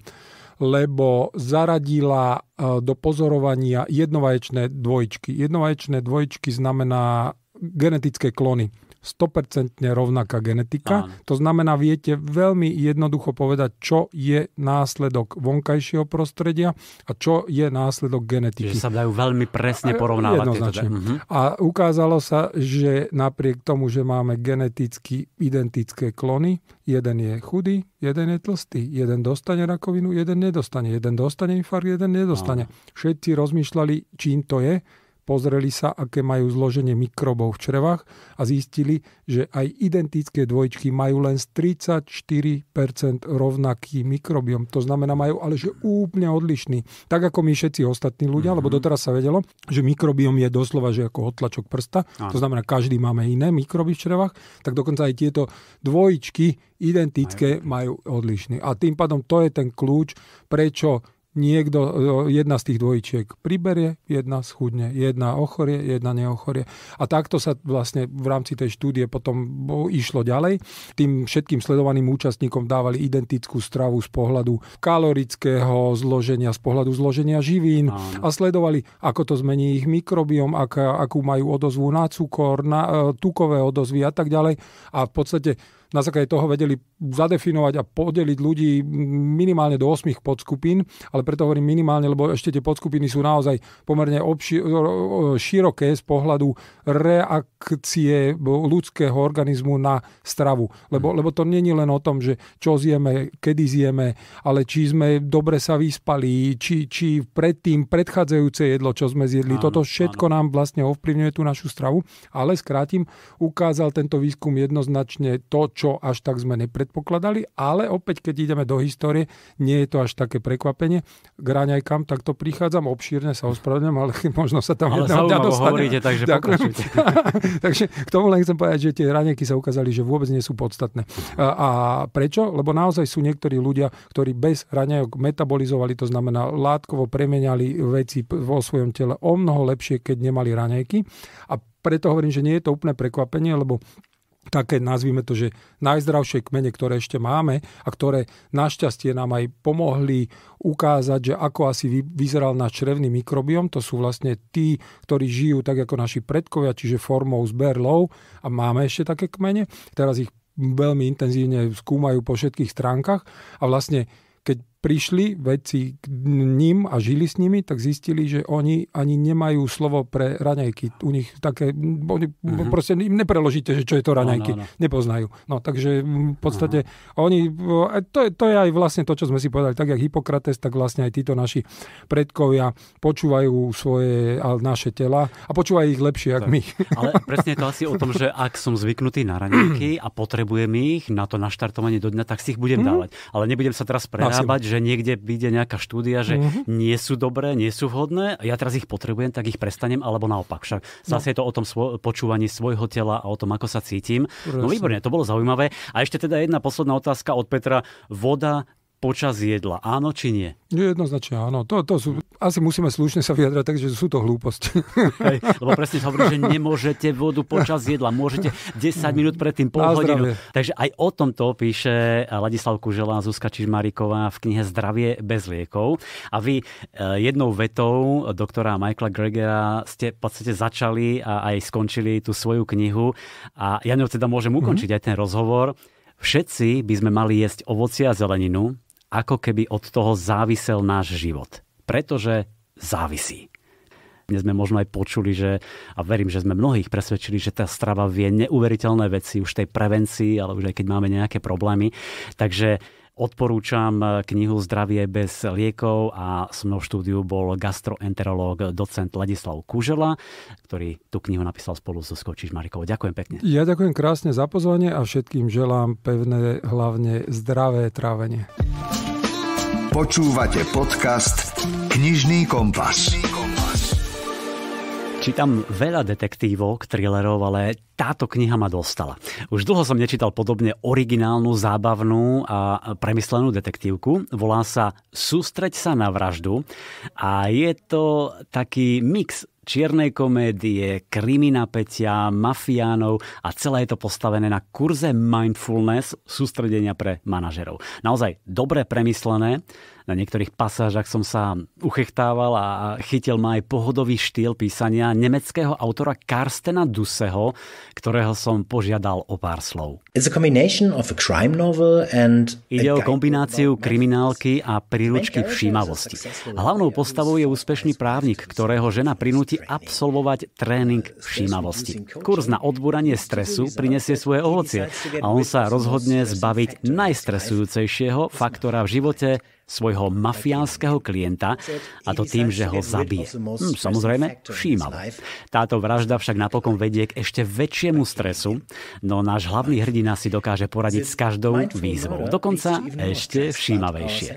S3: lebo zaradila eh, do pozorovania jednovaječné dvojčky. Jednovaječné dvojčky znamená genetické klony. 100% rovnaká genetika. Áno. To znamená, viete veľmi jednoducho povedať, čo je následok vonkajšieho prostredia a čo je následok genetiky. Čiže sa dajú veľmi presne e, porovnávať. Jednoznačne. Tieto, mhm. uh-huh. A ukázalo sa, že napriek tomu, že máme geneticky identické klony, jeden je chudý, jeden je tlstý, jeden dostane rakovinu, jeden nedostane, jeden dostane infarkt, jeden nedostane. Áno. Všetci rozmýšľali, čím to je Pozreli sa, aké majú zloženie mikrobov v črevách a zistili, že aj identické dvojčky majú len z 34% rovnaký mikrobiom. To znamená, majú ale že úplne odlišný. Tak ako my všetci ostatní ľudia, mm-hmm. lebo mhm. doteraz sa vedelo, že mikrobiom je doslova že ako odtlačok prsta. Áno. To znamená, každý máme iné mikroby v črevách, tak dokonca aj tieto dvojčky identické majú odlišný. A tým pádom to je ten kľúč, prečo niekto, e, jedna z tých dvojčiek priberie, jedna schudne, jedna ochorie, jedna neochorie. A takto sa vlastne v rámci tej štúdie potom išlo ďalej. Tým všetkým sledovaným účastníkom dávali identickú stravu z pohľadu kalorického zloženia, z pohľadu zloženia živín Áno. a sledovali, ako to zmení ich mikrobiom, ak, akú majú odozvu na cukor, na e, tukové odozvy a tak ďalej. A v podstate na základe toho vedeli zadefinovať a podeliť ľudí minimálne do 8 podskupín, ale preto hovorím minimálne, lebo ešte tie podskupiny sú naozaj pomerne obši- široké z pohľadu reakcie ľudského organizmu na stravu. Lebo, mhm. lebo to není len o tom, že čo zjeme, kedy zjeme, ale či sme dobre sa vyspali, či, či predtým predchádzajúce jedlo, čo sme zjedli. Áno, Toto všetko áno. nám vlastne ovplyvňuje tú našu stravu, ale skrátim, ukázal tento výskum jednoznačne to, čo až tak sme nepredpokladali predpokladali, ale opäť, keď ideme do histórie, nie je to až také prekvapenie. K raňajkám takto prichádzam, obšírne sa ospravedlňujem, ale možno sa tam ale jedného Hovoríte, takže pokračujte. takže k tomu len chcem povedať, že tie raňajky sa ukázali, že vôbec nie sú podstatné. A, a prečo? Lebo naozaj sú niektorí ľudia, ktorí bez raňajok metabolizovali, to znamená látkovo premeniali veci vo svojom tele o mnoho lepšie, keď nemali raňajky. A preto hovorím, že nie je to úplne prekvapenie, lebo také, nazvime to, že najzdravšie kmene, ktoré ešte máme a ktoré našťastie nám aj pomohli ukázať, že ako asi vyzeral náš črevný mikrobiom. To sú vlastne tí, ktorí žijú tak ako naši predkovia, čiže formou zberlov a máme ešte také kmene. Teraz ich veľmi intenzívne skúmajú po všetkých stránkach a vlastne prišli vedci k ním a žili s nimi, tak zistili, že oni ani nemajú slovo pre raňajky. U nich také, oni uh-huh. proste im nepreložíte, že čo je to raňajky. No, no, no. Nepoznajú. No takže v podstate uh-huh. oni, e, to je, to je aj vlastne to, čo sme si povedali, tak jak Hipokrates, tak vlastne aj títo naši predkovia počúvajú svoje a naše tela a počúvajú ich lepšie, tak. ako my. Ale presne to asi o tom, že
S2: ak som zvyknutý na raňajky a potrebujem ich na to naštartovanie do dňa, tak si ich budem uh-huh. dávať. Ale nebudem sa teraz prerábať, že niekde vyjde nejaká štúdia, že mm-hmm. nie sú dobré, nie sú vhodné, a ja teraz ich potrebujem, tak ich prestanem, alebo naopak. Však zase no. je to o tom svo- počúvaní svojho tela a o tom, ako sa cítim. Prosím. No výborne, to bolo zaujímavé. A ešte teda jedna posledná otázka od Petra. Voda, počas jedla. Áno či nie?
S3: Jednoznačne áno. To, to sú, asi musíme slušne sa vyjadrať, takže sú to hlúposti. Hej, lebo presne sa hovorí, že
S2: nemôžete vodu počas jedla. Môžete 10 minút predtým, pol hodinu. Takže aj o tomto píše Ladislav Kužela, Zuzka Čižmaríková v knihe Zdravie bez liekov. A vy e, jednou vetou doktora Michaela Gregera ste v podstate začali a aj skončili tú svoju knihu. A ja ňou teda môžem ukončiť mm-hmm. aj ten rozhovor. Všetci by sme mali jesť ovoci a zeleninu, ako keby od toho závisel náš život. Pretože závisí. Dnes sme možno aj počuli, že, a verím, že sme mnohých presvedčili, že tá strava vie neuveriteľné veci už tej prevencii, ale už aj keď máme nejaké problémy. Takže Odporúčam knihu Zdravie bez liekov a so mnou štúdiu bol gastroenterológ docent Ladislav Kužela, ktorý tú knihu napísal spolu so Skočíš Marikou. Ďakujem pekne.
S3: Ja ďakujem krásne za pozvanie a všetkým želám pevné, hlavne zdravé trávenie.
S2: Počúvate podcast Knižný kompas. Čítam veľa detektívok, thrillerov, ale táto kniha ma dostala. Už dlho som nečítal podobne originálnu, zábavnú a premyslenú detektívku. Volá sa Sústreť sa na vraždu a je to taký mix čiernej komédie, kriminapecia, mafiánov a celé je to postavené na kurze mindfulness sústredenia pre manažerov. Naozaj dobre premyslené na niektorých pasážach som sa uchechtával a chytil ma aj pohodový štýl písania nemeckého autora Karstena Duseho, ktorého som požiadal o pár slov. Ide o kombináciu kriminálky a príručky všímavosti. Hlavnou postavou je úspešný právnik, ktorého žena prinúti absolvovať uh, tréning všímavosti. Kurz na odbúranie stresu prinesie svoje ovocie a on sa rozhodne zbaviť najstresujúcejšieho faktora v živote, svojho mafiánskeho klienta a to tým, že ho zabije. Hm, samozrejme, všímavé. Táto vražda však napokon vedie k ešte väčšiemu stresu, no náš hlavný hrdina si dokáže poradiť s každou výzvou. Dokonca ešte všímavejšie.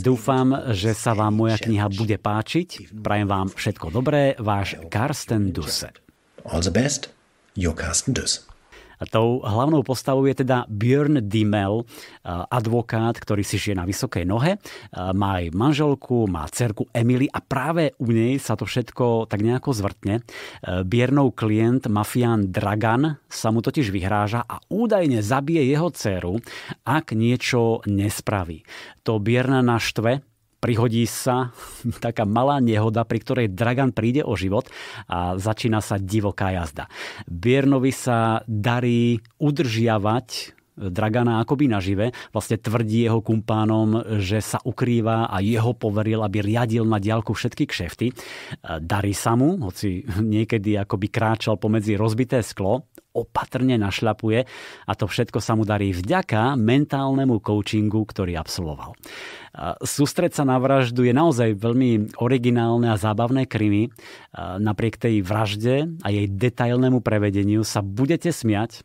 S2: Dúfam, že sa vám moja kniha bude páčiť. Prajem vám všetko dobré, váš Karsten Duse. All the best, your Carsten Duse. Tou hlavnou postavou je teda Björn Dimmel, eh, advokát, ktorý si žije na vysokej nohe. Eh, má aj manželku, má cerku Emily a práve u nej sa to všetko tak nejako zvrtne. Eh, Biernou klient, mafián Dragan, sa mu totiž vyhráža a údajne zabije jeho dceru, ak niečo nespraví. To Bierna naštve, prihodí sa taká malá nehoda, pri ktorej Dragan príde o život a začína sa divoká jazda. Biernovi sa darí udržiavať Dragana akoby nažive. Vlastne tvrdí jeho kumpánom, že sa ukrýva a jeho poveril, aby riadil na diálku všetky kšefty. E, darí sa mu, hoci niekedy akoby kráčal pomedzi rozbité sklo, opatrne našľapuje a to všetko sa mu darí vďaka mentálnemu coachingu, ktorý absolvoval. E, Sústreť sa na vraždu je naozaj veľmi originálne a zábavné krimi. E, napriek tej vražde a jej detailnému prevedeniu sa budete smiať,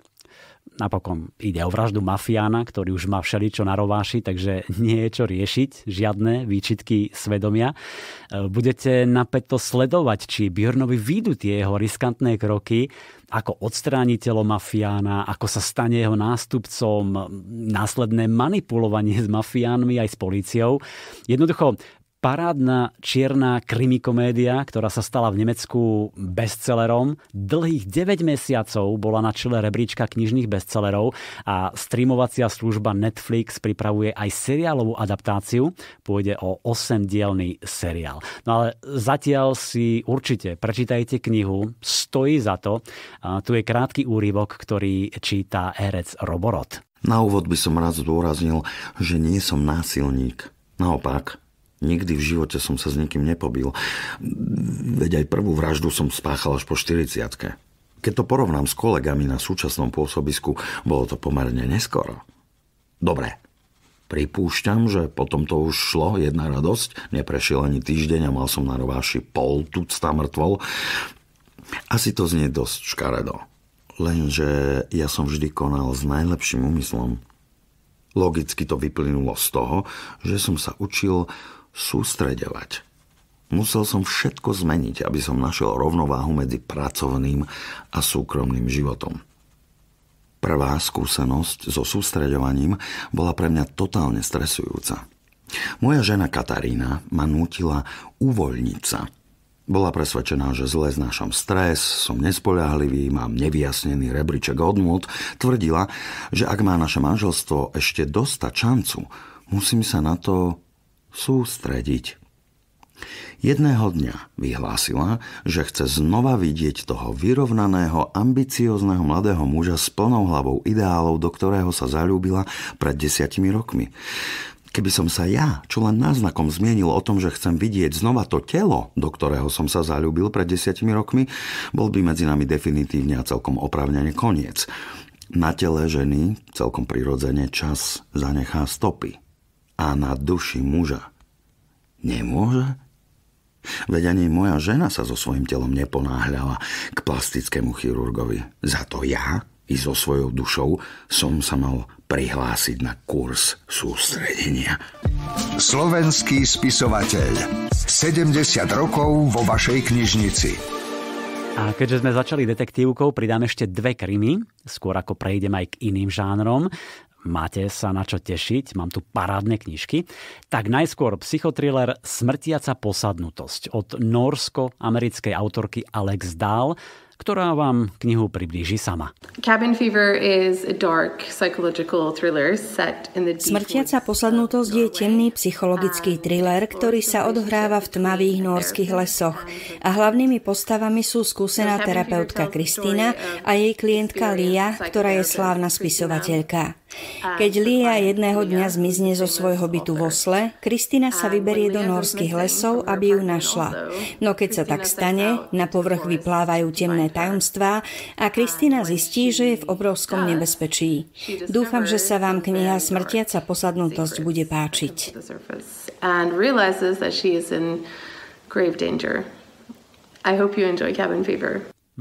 S2: Napokon ide o vraždu mafiána, ktorý už má všeličo na rováši, takže nie je čo riešiť, žiadne výčitky svedomia. E, budete napäto sledovať, či Bjornovi výjdu tie jeho riskantné kroky, ako odstráni telo mafiána, ako sa stane jeho nástupcom, následné manipulovanie s mafiánmi aj s políciou. Jednoducho, parádna čierna krimikomédia, ktorá sa stala v Nemecku bestsellerom. Dlhých 9 mesiacov bola na čele rebríčka knižných bestsellerov a streamovacia služba Netflix pripravuje aj seriálovú adaptáciu. Pôjde o 8-dielný seriál. No ale zatiaľ si určite prečítajte knihu, stojí za to. A tu je krátky úryvok, ktorý číta herec Roborot.
S1: Na úvod by som rád zdôraznil, že nie som násilník. Naopak, Nikdy v živote som sa s nikým nepobil. Veď aj prvú vraždu som spáchal až po 40 Keď to porovnám s kolegami na súčasnom pôsobisku, bolo to pomerne neskoro. Dobre, pripúšťam, že potom to už šlo, jedna radosť, neprešiel ani týždeň a mal som na rováši pol tucta mŕtvol. Asi to znie dosť škaredo. Lenže ja som vždy konal s najlepším úmyslom. Logicky to vyplynulo z toho, že som sa učil sústreďovať. Musel som všetko zmeniť, aby som našiel rovnováhu medzi pracovným a súkromným životom. Prvá skúsenosť so sústreďovaním bola pre mňa totálne stresujúca. Moja žena Katarína ma nutila uvoľniť sa – bola presvedčená, že zle znášam stres, som nespoľahlivý, mám nevyjasnený rebríček odmôd. Tvrdila, že ak má naše manželstvo ešte dostať šancu, musím sa na to sústrediť. Jedného dňa vyhlásila, že chce znova vidieť toho vyrovnaného, ambiciozného mladého muža s plnou hlavou ideálov, do ktorého sa zalúbila pred desiatimi rokmi. Keby som sa ja, čo len náznakom zmienil o tom, že chcem vidieť znova to telo, do ktorého som sa zalúbil pred desiatimi rokmi, bol by medzi nami definitívne a celkom opravnene koniec. Na tele ženy celkom prirodzene čas zanechá stopy a na duši muža. Nemôže? Veď ani moja žena sa so svojím telom neponáhľala k plastickému chirurgovi. Za to ja i so svojou dušou som sa mal prihlásiť na kurz sústredenia. Slovenský
S2: spisovateľ. 70 rokov vo vašej knižnici. A keďže sme začali detektívkou, pridám ešte dve krimi, skôr ako prejdem aj k iným žánrom máte sa na čo tešiť, mám tu parádne knižky, tak najskôr psychotriller Smrtiaca posadnutosť od norsko-americkej autorky Alex Dahl, ktorá vám knihu priblíži sama.
S3: Cabin Fever is a dark psychological thriller set in the Smrtiaca
S4: posadnutosť je temný psychologický um, thriller, ktorý sa odohráva v tmavých norských lesoch a hlavnými postavami sú skúsená terapeutka Kristina a jej klientka Lia, ktorá je slávna spisovateľka. Keď Lia jedného dňa zmizne zo svojho bytu v Osle, Kristina sa vyberie do norských lesov, aby ju našla. No keď sa tak stane, na povrch vyplávajú temné tajomstvá a Kristina zistí, že je v obrovskom nebezpečí. Dúfam, že sa vám kniha Smrtiaca posadnutosť bude páčiť.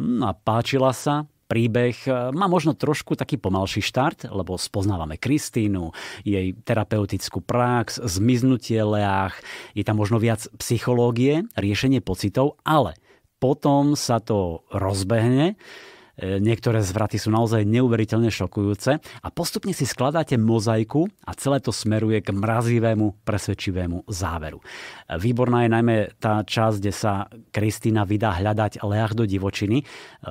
S2: Hmm, a páčila sa? príbeh e, má možno trošku taký pomalší štart, lebo spoznávame Kristínu, jej terapeutickú prax, zmiznutie leách, je tam možno viac psychológie, riešenie pocitov, ale potom sa to rozbehne E, niektoré zvraty sú naozaj neuveriteľne šokujúce a postupne si skladáte mozaiku a celé to smeruje k mrazivému, presvedčivému záveru. E, výborná je najmä tá časť, kde sa Kristýna vydá hľadať leach do divočiny. E,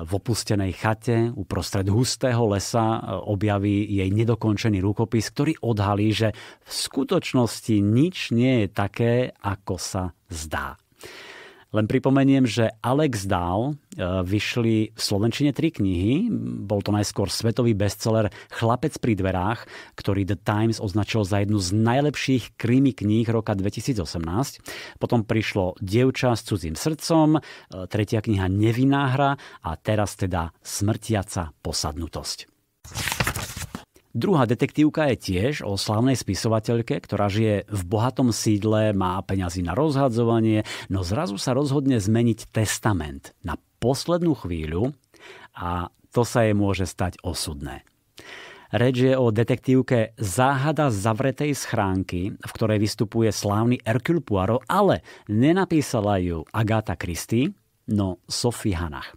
S2: v opustenej chate uprostred hustého lesa objaví jej nedokončený rukopis, ktorý odhalí, že v skutočnosti nič nie je také, ako sa zdá. Len pripomeniem, že Alex Dahl e, vyšli v Slovenčine tri knihy. Bol to najskôr svetový bestseller Chlapec pri dverách, ktorý The Times označil za jednu z najlepších krímy kníh roka 2018. Potom prišlo Dievča s cudzím srdcom, e, tretia kniha Nevinná hra a teraz teda Smrtiaca posadnutosť. Druhá detektívka je tiež o slavnej spisovateľke, ktorá žije v bohatom sídle, má peňazí na rozhadzovanie, no zrazu sa rozhodne zmeniť testament na poslednú chvíľu a to sa jej môže stať osudné. Reč je o detektívke Záhada zavretej schránky, v ktorej vystupuje slávny Hercule Poirot, ale nenapísala ju Agatha Christie, no Sophie Hanach.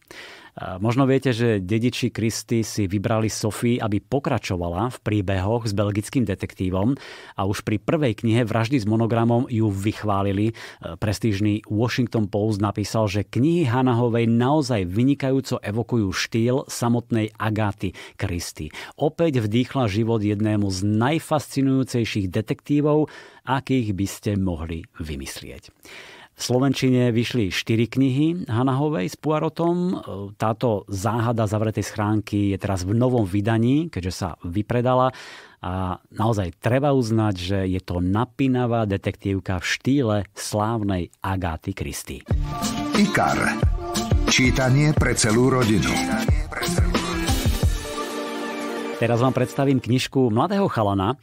S2: Možno viete, že dediči Kristy si vybrali Sophie, aby pokračovala v príbehoch s belgickým detektívom a už pri prvej knihe Vraždy s monogramom ju vychválili. E, prestížny Washington Post napísal, že knihy Hanahovej naozaj vynikajúco evokujú štýl samotnej Agáty Kristy. Opäť vdýchla život jednému z najfascinujúcejších detektívov, akých by ste mohli vymyslieť. V Slovenčine vyšli štyri knihy Hanahovej s Puarotom. Táto záhada zavretej schránky je teraz v novom vydaní, keďže sa vypredala. A naozaj treba uznať, že je to napínavá detektívka v štýle slávnej Agáty Kristy. IKAR. Čítanie pre celú rodinu. Teraz vám predstavím knižku mladého chalana. E,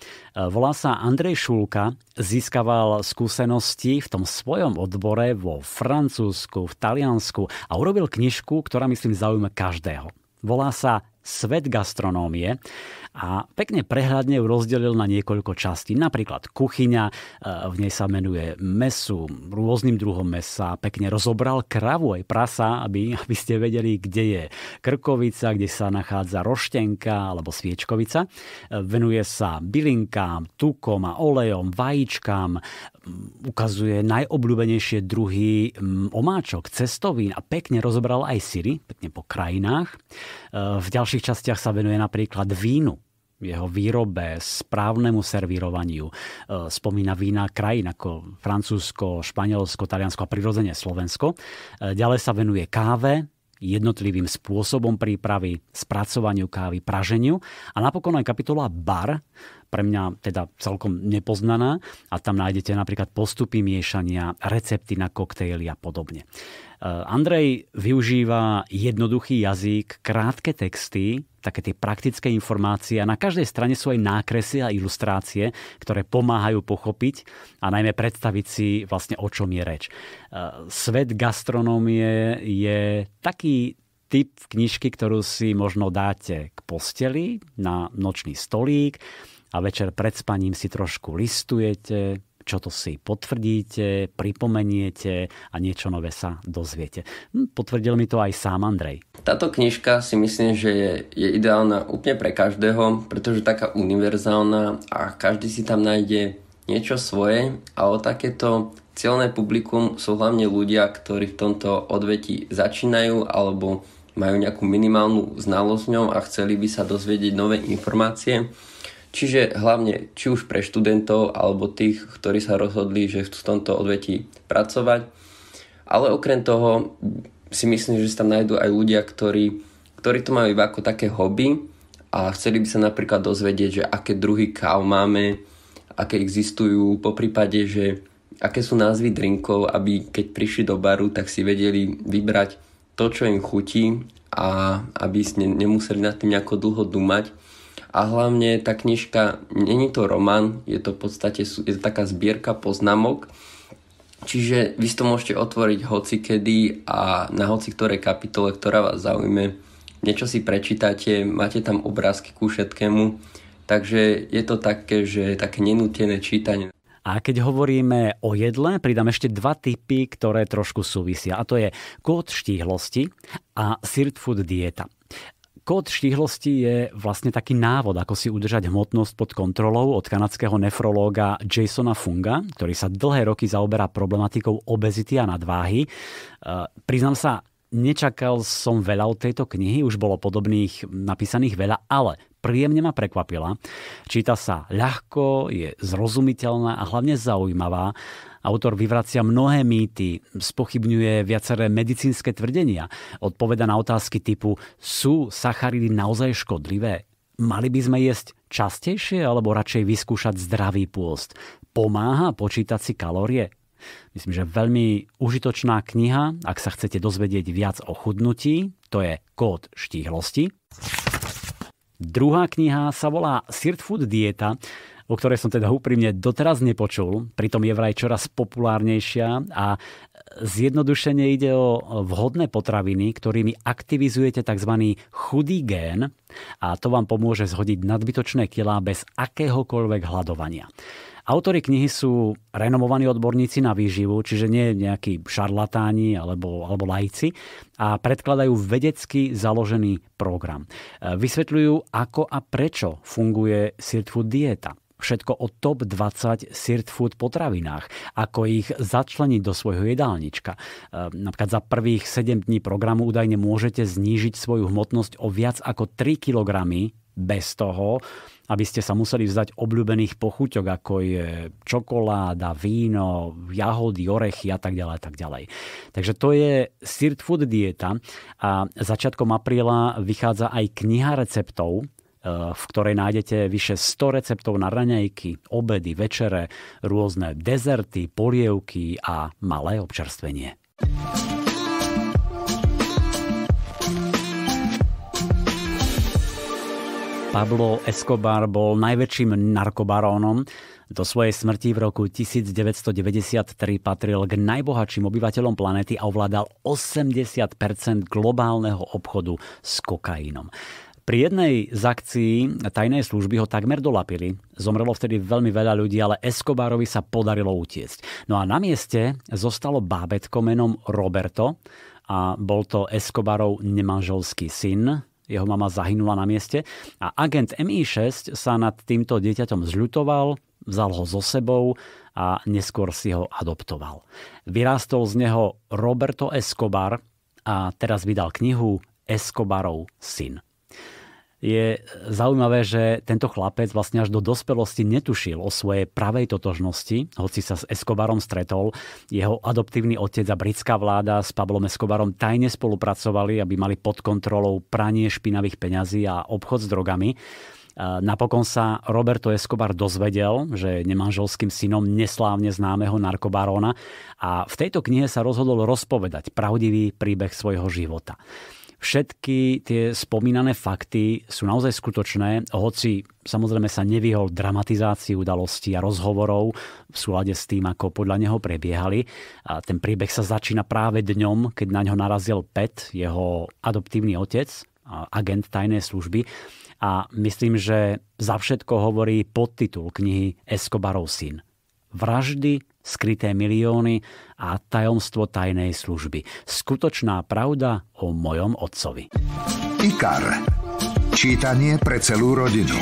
S2: volá sa Andrej Šulka. Získaval skúsenosti v tom svojom odbore vo Francúzsku, v Taliansku a urobil knižku, ktorá myslím zaujíma každého. Volá sa Svet gastronómie a pekne prehľadne ju rozdelil na niekoľko častí. Napríklad kuchyňa, e, v nej sa menuje mesu, rôznym druhom mesa, pekne rozobral kravu aj prasa, aby, aby ste vedeli, kde je krkovica, kde sa nachádza roštenka alebo sviečkovica. E, venuje sa bylinkám, tukom a olejom, vajíčkám, mm, ukazuje najobľúbenejšie druhy mm, omáčok, cestovín a pekne rozobral aj syry, pekne po krajinách. E, v ďalších častiach sa venuje napríklad vínu jeho výrobe, správnemu servírovaniu. E, spomína vína krajín ako Francúzsko, Španielsko, Taliansko a prirodzene Slovensko. E, ďalej sa venuje káve, jednotlivým spôsobom prípravy, spracovaniu kávy, praženiu. A napokon aj kapitola bar, pre mňa teda celkom nepoznaná a tam nájdete napríklad postupy miešania, recepty na koktejly a podobne. Eh, Andrej využíva jednoduchý jazyk, krátke texty, také tie praktické informácie a na každej strane sú aj nákresy a ilustrácie, ktoré pomáhajú pochopiť a najmä predstaviť si vlastne o čom je reč. Eh, svet gastronómie je taký typ knižky, ktorú si možno dáte k posteli na nočný stolík a večer pred spaním si trošku listujete, čo to si potvrdíte, pripomeniete a niečo nové sa dozviete. Hm, potvrdil mi to aj sám Andrej.
S5: Táto knižka si myslím, že je, je ideálna úplne pre každého, pretože taká univerzálna a každý si tam nájde niečo svoje, A o takéto cieľné publikum sú hlavne ľudia, ktorí v tomto odvetí začínajú alebo majú nejakú minimálnu znalosť ňom a chceli by sa dozvedieť nové informácie Čiže hlavne či už pre študentov alebo tých, ktorí sa rozhodli, že chcú v tomto odvetí pracovať. Ale okrem toho si myslím, že sa tam nájdú aj ľudia, ktorí, ktorí to majú iba ako také hobby a chceli by sa napríklad dozvedieť, že aké druhy káv máme, aké existujú, po prípade, že aké sú názvy drinkov, aby keď prišli do baru, tak si vedeli vybrať to, čo im chutí a aby ste nemuseli nad tým nejako dlho dumať a hlavne tá knižka, není to román, je to v podstate je to taká zbierka poznámok, Čiže vy si to môžete otvoriť hoci kedy a na hoci ktoré kapitole, ktorá vás zaujme, niečo si prečítate, máte tam obrázky ku všetkému, takže je to také, že také nenútené čítanie.
S2: A keď hovoríme o jedle, pridám ešte dva typy, ktoré trošku súvisia. A to je kód štíhlosti a food dieta kód štíhlosti je vlastne taký návod, ako si udržať hmotnosť pod kontrolou od kanadského nefrológa Jasona Funga, ktorý sa dlhé roky zaoberá problematikou obezity a nadváhy. E, priznám sa, nečakal som veľa od tejto knihy, už bolo podobných napísaných veľa, ale príjemne ma prekvapila. Číta sa ľahko, je zrozumiteľná a hlavne zaujímavá Autor vyvracia mnohé mýty, spochybňuje viaceré medicínske tvrdenia, odpoveda na otázky typu sú sacharidy naozaj škodlivé? Mali by sme jesť častejšie alebo radšej vyskúšať zdravý pôst? Pomáha počítať si kalórie? Myslím, že veľmi užitočná kniha, ak sa chcete dozvedieť viac o chudnutí, to je Kód štíhlosti. Druhá kniha sa volá Food dieta o ktorej som teda úprimne doteraz nepočul, pritom je vraj čoraz populárnejšia a zjednodušene ide o vhodné potraviny, ktorými aktivizujete tzv. chudý gén a to vám pomôže zhodiť nadbytočné kilá bez akéhokoľvek hľadovania. Autori knihy sú renomovaní odborníci na výživu, čiže nie nejakí šarlatáni alebo, alebo lajci a predkladajú vedecky založený program. Vysvetľujú, ako a prečo funguje Siltfood dieta všetko o top 20 sirt food potravinách, ako ich začleniť do svojho jedálnička. Ehm, napríklad za prvých 7 dní programu údajne môžete znížiť svoju hmotnosť o viac ako 3 kg bez toho, aby ste sa museli vzdať obľúbených pochuťok, ako je čokoláda, víno, jahody, orechy a tak ďalej. A tak ďalej. Takže to je Sirt Food dieta a začiatkom apríla vychádza aj kniha receptov, Eh, v ktorej nájdete vyše 100 receptov na raňajky, obedy, večere, rôzne dezerty, polievky a malé občerstvenie. Pablo Escobar bol najväčším narkobarónom. Do svojej smrti v roku 1993 patril k najbohatším obyvateľom planéty a ovládal 80 globálneho obchodu s kokainom. Pri jednej z akcií tajnej služby ho takmer dolapili. Zomrelo vtedy veľmi veľa ľudí, ale Escobarovi sa podarilo utiecť. No a na mieste zostalo bábetko menom Roberto a bol to Escobarov nemanželský syn, jeho mama zahynula na mieste a agent MI6 sa nad týmto dieťaťom zľutoval, vzal ho so sebou a neskôr si ho adoptoval. Vyrástol z neho Roberto Escobar a teraz vydal knihu Escobarov syn je zaujímavé, že tento chlapec vlastne až do dospelosti netušil o svojej pravej totožnosti, hoci sa s Escobarom stretol. Jeho adoptívny otec a britská vláda s Pablom Escobarom tajne spolupracovali, aby mali pod kontrolou pranie špinavých peňazí a obchod s drogami. Napokon sa Roberto Escobar dozvedel, že je nemanželským synom neslávne známeho narkobaróna a v tejto knihe sa rozhodol rozpovedať pravdivý príbeh svojho života. Všetky tie spomínané fakty sú naozaj skutočné, hoci samozrejme sa nevyhol dramatizácii udalostí a rozhovorov v súlade s tým, ako podľa neho prebiehali. A ten príbeh sa začína práve dňom, keď na ňo narazil Pet, jeho adoptívny otec, agent tajnej služby. A myslím, že za všetko hovorí podtitul knihy Escobarov syn. Vraždy skryté milióny a tajomstvo tajnej služby. Skutočná pravda o mojom otcovi. IKAR. Čítanie pre celú rodinu.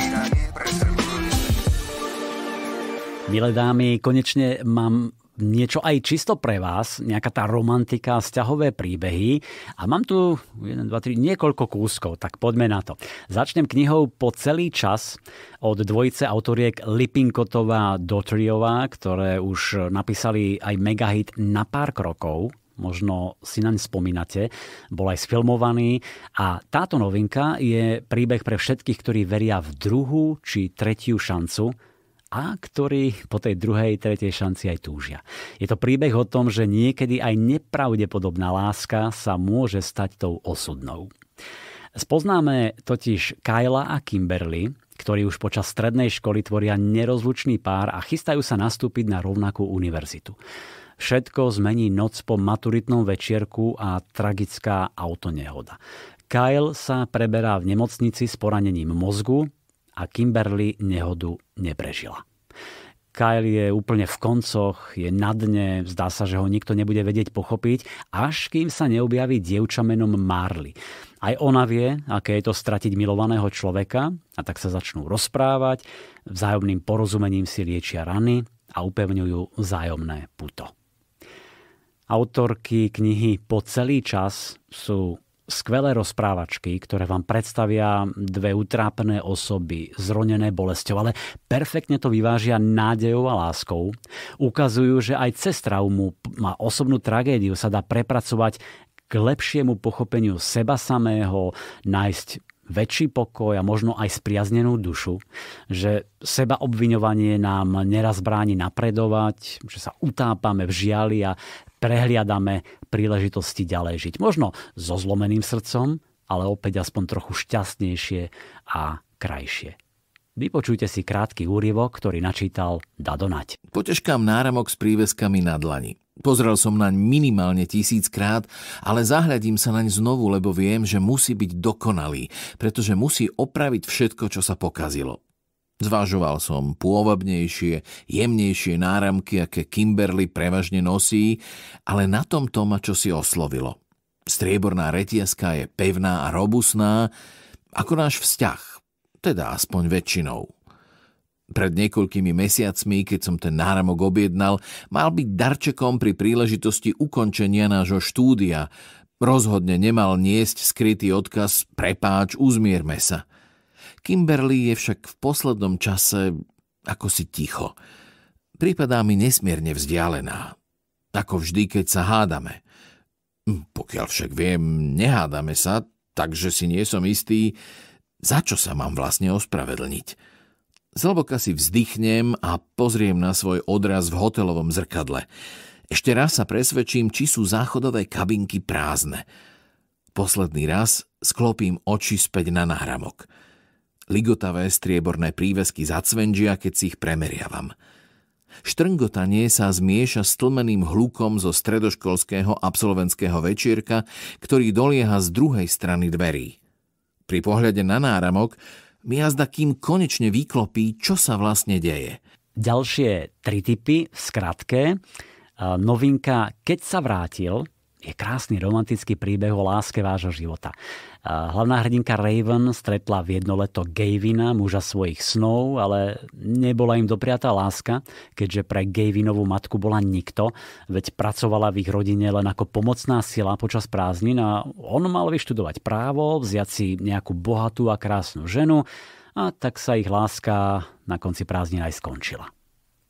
S2: Milé dámy, konečne mám niečo aj čisto pre vás, nejaká tá romantika, vzťahové príbehy. A mám tu 1, 2, 3, niekoľko kúskov, tak poďme na to. Začnem knihou Po celý čas od dvojice autoriek Lipinkotová Dotriová, ktoré už napísali aj megahit na pár krokov, možno si naň spomínate, bol aj sfilmovaný. A táto novinka je príbeh pre všetkých, ktorí veria v druhú či tretiu šancu, a ktorí po tej druhej, tretej šanci aj túžia. Je to príbeh o tom, že niekedy aj nepravdepodobná láska sa môže stať tou osudnou. Spoznáme totiž Kyla a Kimberly, ktorí už počas strednej školy tvoria nerozlučný pár a chystajú sa nastúpiť na rovnakú univerzitu. Všetko zmení noc po maturitnom večierku a tragická autonehoda. Kyle sa preberá v nemocnici s poranením mozgu a Kimberly nehodu neprežila. Kyle je úplne v koncoch, je na dne, zdá sa, že ho nikto nebude vedieť pochopiť, až kým sa neobjaví dievča menom Marley. Aj ona vie, aké je to stratiť milovaného človeka a tak sa začnú rozprávať, vzájomným porozumením si liečia rany a upevňujú vzájomné puto. Autorky knihy po celý čas sú skvelé rozprávačky, ktoré vám predstavia dve utrápené osoby, zronené bolesťou, ale perfektne to vyvážia nádejou a láskou. Ukazujú, že aj cez traumu a osobnú tragédiu sa dá prepracovať k lepšiemu pochopeniu seba samého, nájsť väčší pokoj a možno aj spriaznenú dušu, že seba obviňovanie nám neraz bráni napredovať, že sa utápame v žiali a prehliadame príležitosti ďalej žiť. Možno so zlomeným srdcom, ale opäť aspoň trochu šťastnejšie a krajšie.
S4: Vypočujte si krátky úryvok, ktorý načítal Dadonať. Potežkám náramok s príveskami na dlani. Pozrel som naň minimálne tisíckrát, ale zahľadím sa naň znovu, lebo viem, že musí byť dokonalý, pretože musí opraviť všetko, čo sa pokazilo. Zvažoval som pôvabnejšie, jemnejšie náramky, aké Kimberly prevažne nosí, ale na tom to ma si oslovilo. Strieborná retiaska je pevná a robustná, ako náš vzťah, teda aspoň väčšinou. Pred niekoľkými mesiacmi, keď som ten náramok objednal, mal byť darčekom pri príležitosti ukončenia nášho štúdia. Rozhodne nemal niesť skrytý odkaz prepáč, uzmierme sa. Kimberly je však v poslednom čase ako si ticho. Prípadá mi nesmierne vzdialená. Ako vždy, keď sa hádame. Hm, pokiaľ však viem, nehádame sa, takže si nie som istý, za čo sa mám vlastne ospravedlniť. Zlboka si vzdychnem a pozriem na svoj odraz v hotelovom zrkadle. Ešte raz sa presvedčím, či sú záchodové kabinky prázdne. Posledný raz sklopím oči späť na náhramok. Ligotavé strieborné prívesky zacvenžia, keď si ich premeriavam. Štrngotanie sa zmieša s tlmeným hlukom zo stredoškolského absolventského večierka, ktorý dolieha z druhej strany dverí. Pri pohľade na náramok mi jazda, kým konečne vyklopí, čo sa vlastne deje. Ďalšie tri typy v skratke.
S2: Novinka Keď sa vrátil, je krásny romantický príbeh o láske vášho života. Hlavná hrdinka Raven stretla v jedno leto Gavina, muža svojich snov, ale nebola im dopriatá láska, keďže pre Gavinovú matku bola nikto, veď pracovala v ich rodine len ako pomocná sila počas prázdnin a on mal vyštudovať právo, vziať si nejakú bohatú a krásnu ženu a tak sa ich láska na konci prázdnin aj skončila.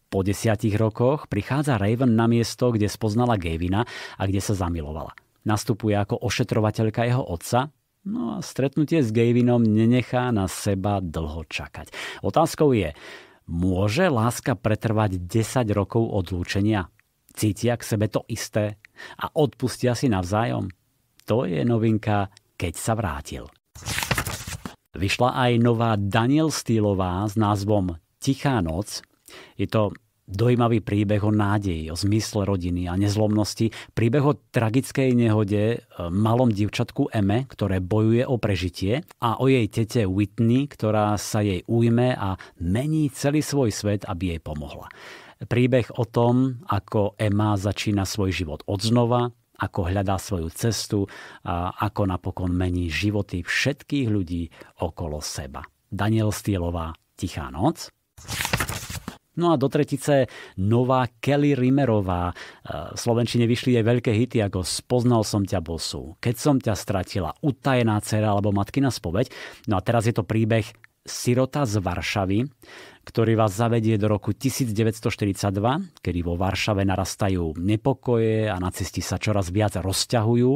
S2: Po desiatich rokoch prichádza Raven na miesto, kde spoznala Gavina a kde sa zamilovala. Nastupuje ako ošetrovateľka jeho otca, no a stretnutie s Gavinom nenechá na seba dlho čakať. Otázkou je, môže láska pretrvať 10 rokov od Cítia k sebe to isté a odpustia si navzájom? To je novinka, keď sa vrátil. Vyšla aj nová Daniel Stýlová s názvom Tichá noc, je to dojímavý príbeh o nádeji, o zmysle rodiny a nezlomnosti, príbeh o tragickej nehode e, malom divčatku Eme, ktoré bojuje o prežitie a o jej tete Whitney, ktorá sa jej ujme a mení celý svoj svet, aby jej pomohla. Príbeh o tom, ako Emma začína svoj život odznova, ako hľadá svoju cestu a ako napokon mení životy všetkých ľudí okolo seba. Daniel Stielová, Tichá noc. No a do tretice nová Kelly Rimerová. E, v Slovenčine vyšli jej veľké hity ako Spoznal som ťa bosu, Keď som ťa stratila, Utajená dcera alebo Matkina spoveď. No a teraz je to príbeh Sirota z Varšavy, ktorý vás zavedie do roku 1942, kedy vo Varšave narastajú nepokoje a nacisti sa čoraz viac rozťahujú.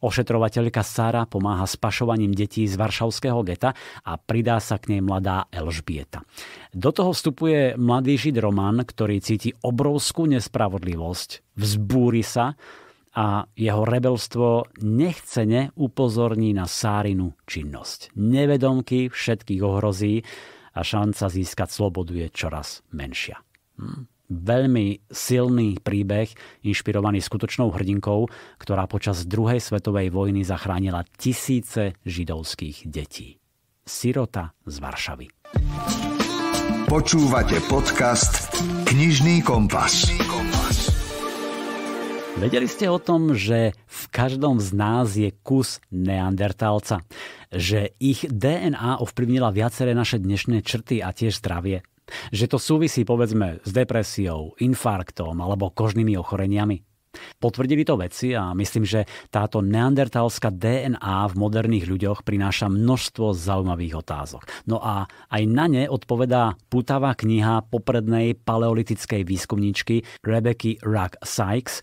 S2: Ošetrovateľka Sara pomáha s pašovaním detí z varšavského geta a pridá sa k nej mladá Elžbieta. Do toho vstupuje mladý žid Roman, ktorý cíti obrovskú nespravodlivosť, vzbúri sa a jeho rebelstvo nechcene upozorní na Sárinu činnosť. Nevedomky všetkých ohrozí a šanca získať slobodu je čoraz menšia. Hmm veľmi silný príbeh, inšpirovaný skutočnou hrdinkou, ktorá počas druhej svetovej vojny zachránila tisíce židovských detí. Sirota z Varšavy. Počúvate podcast Knižný kompas. Vedeli ste o tom, že v každom z nás je kus neandertálca? Že ich DNA ovplyvnila viaceré naše dnešné črty a tiež zdravie? Že to súvisí povedzme s depresiou, infarktom alebo kožnými ochoreniami? Potvrdili to vedci a myslím, že táto neandertalská DNA v moderných ľuďoch prináša množstvo zaujímavých otázok. No a aj na ne odpovedá putavá kniha poprednej paleolitickej výskumníčky Rebecky Rack Sykes. E,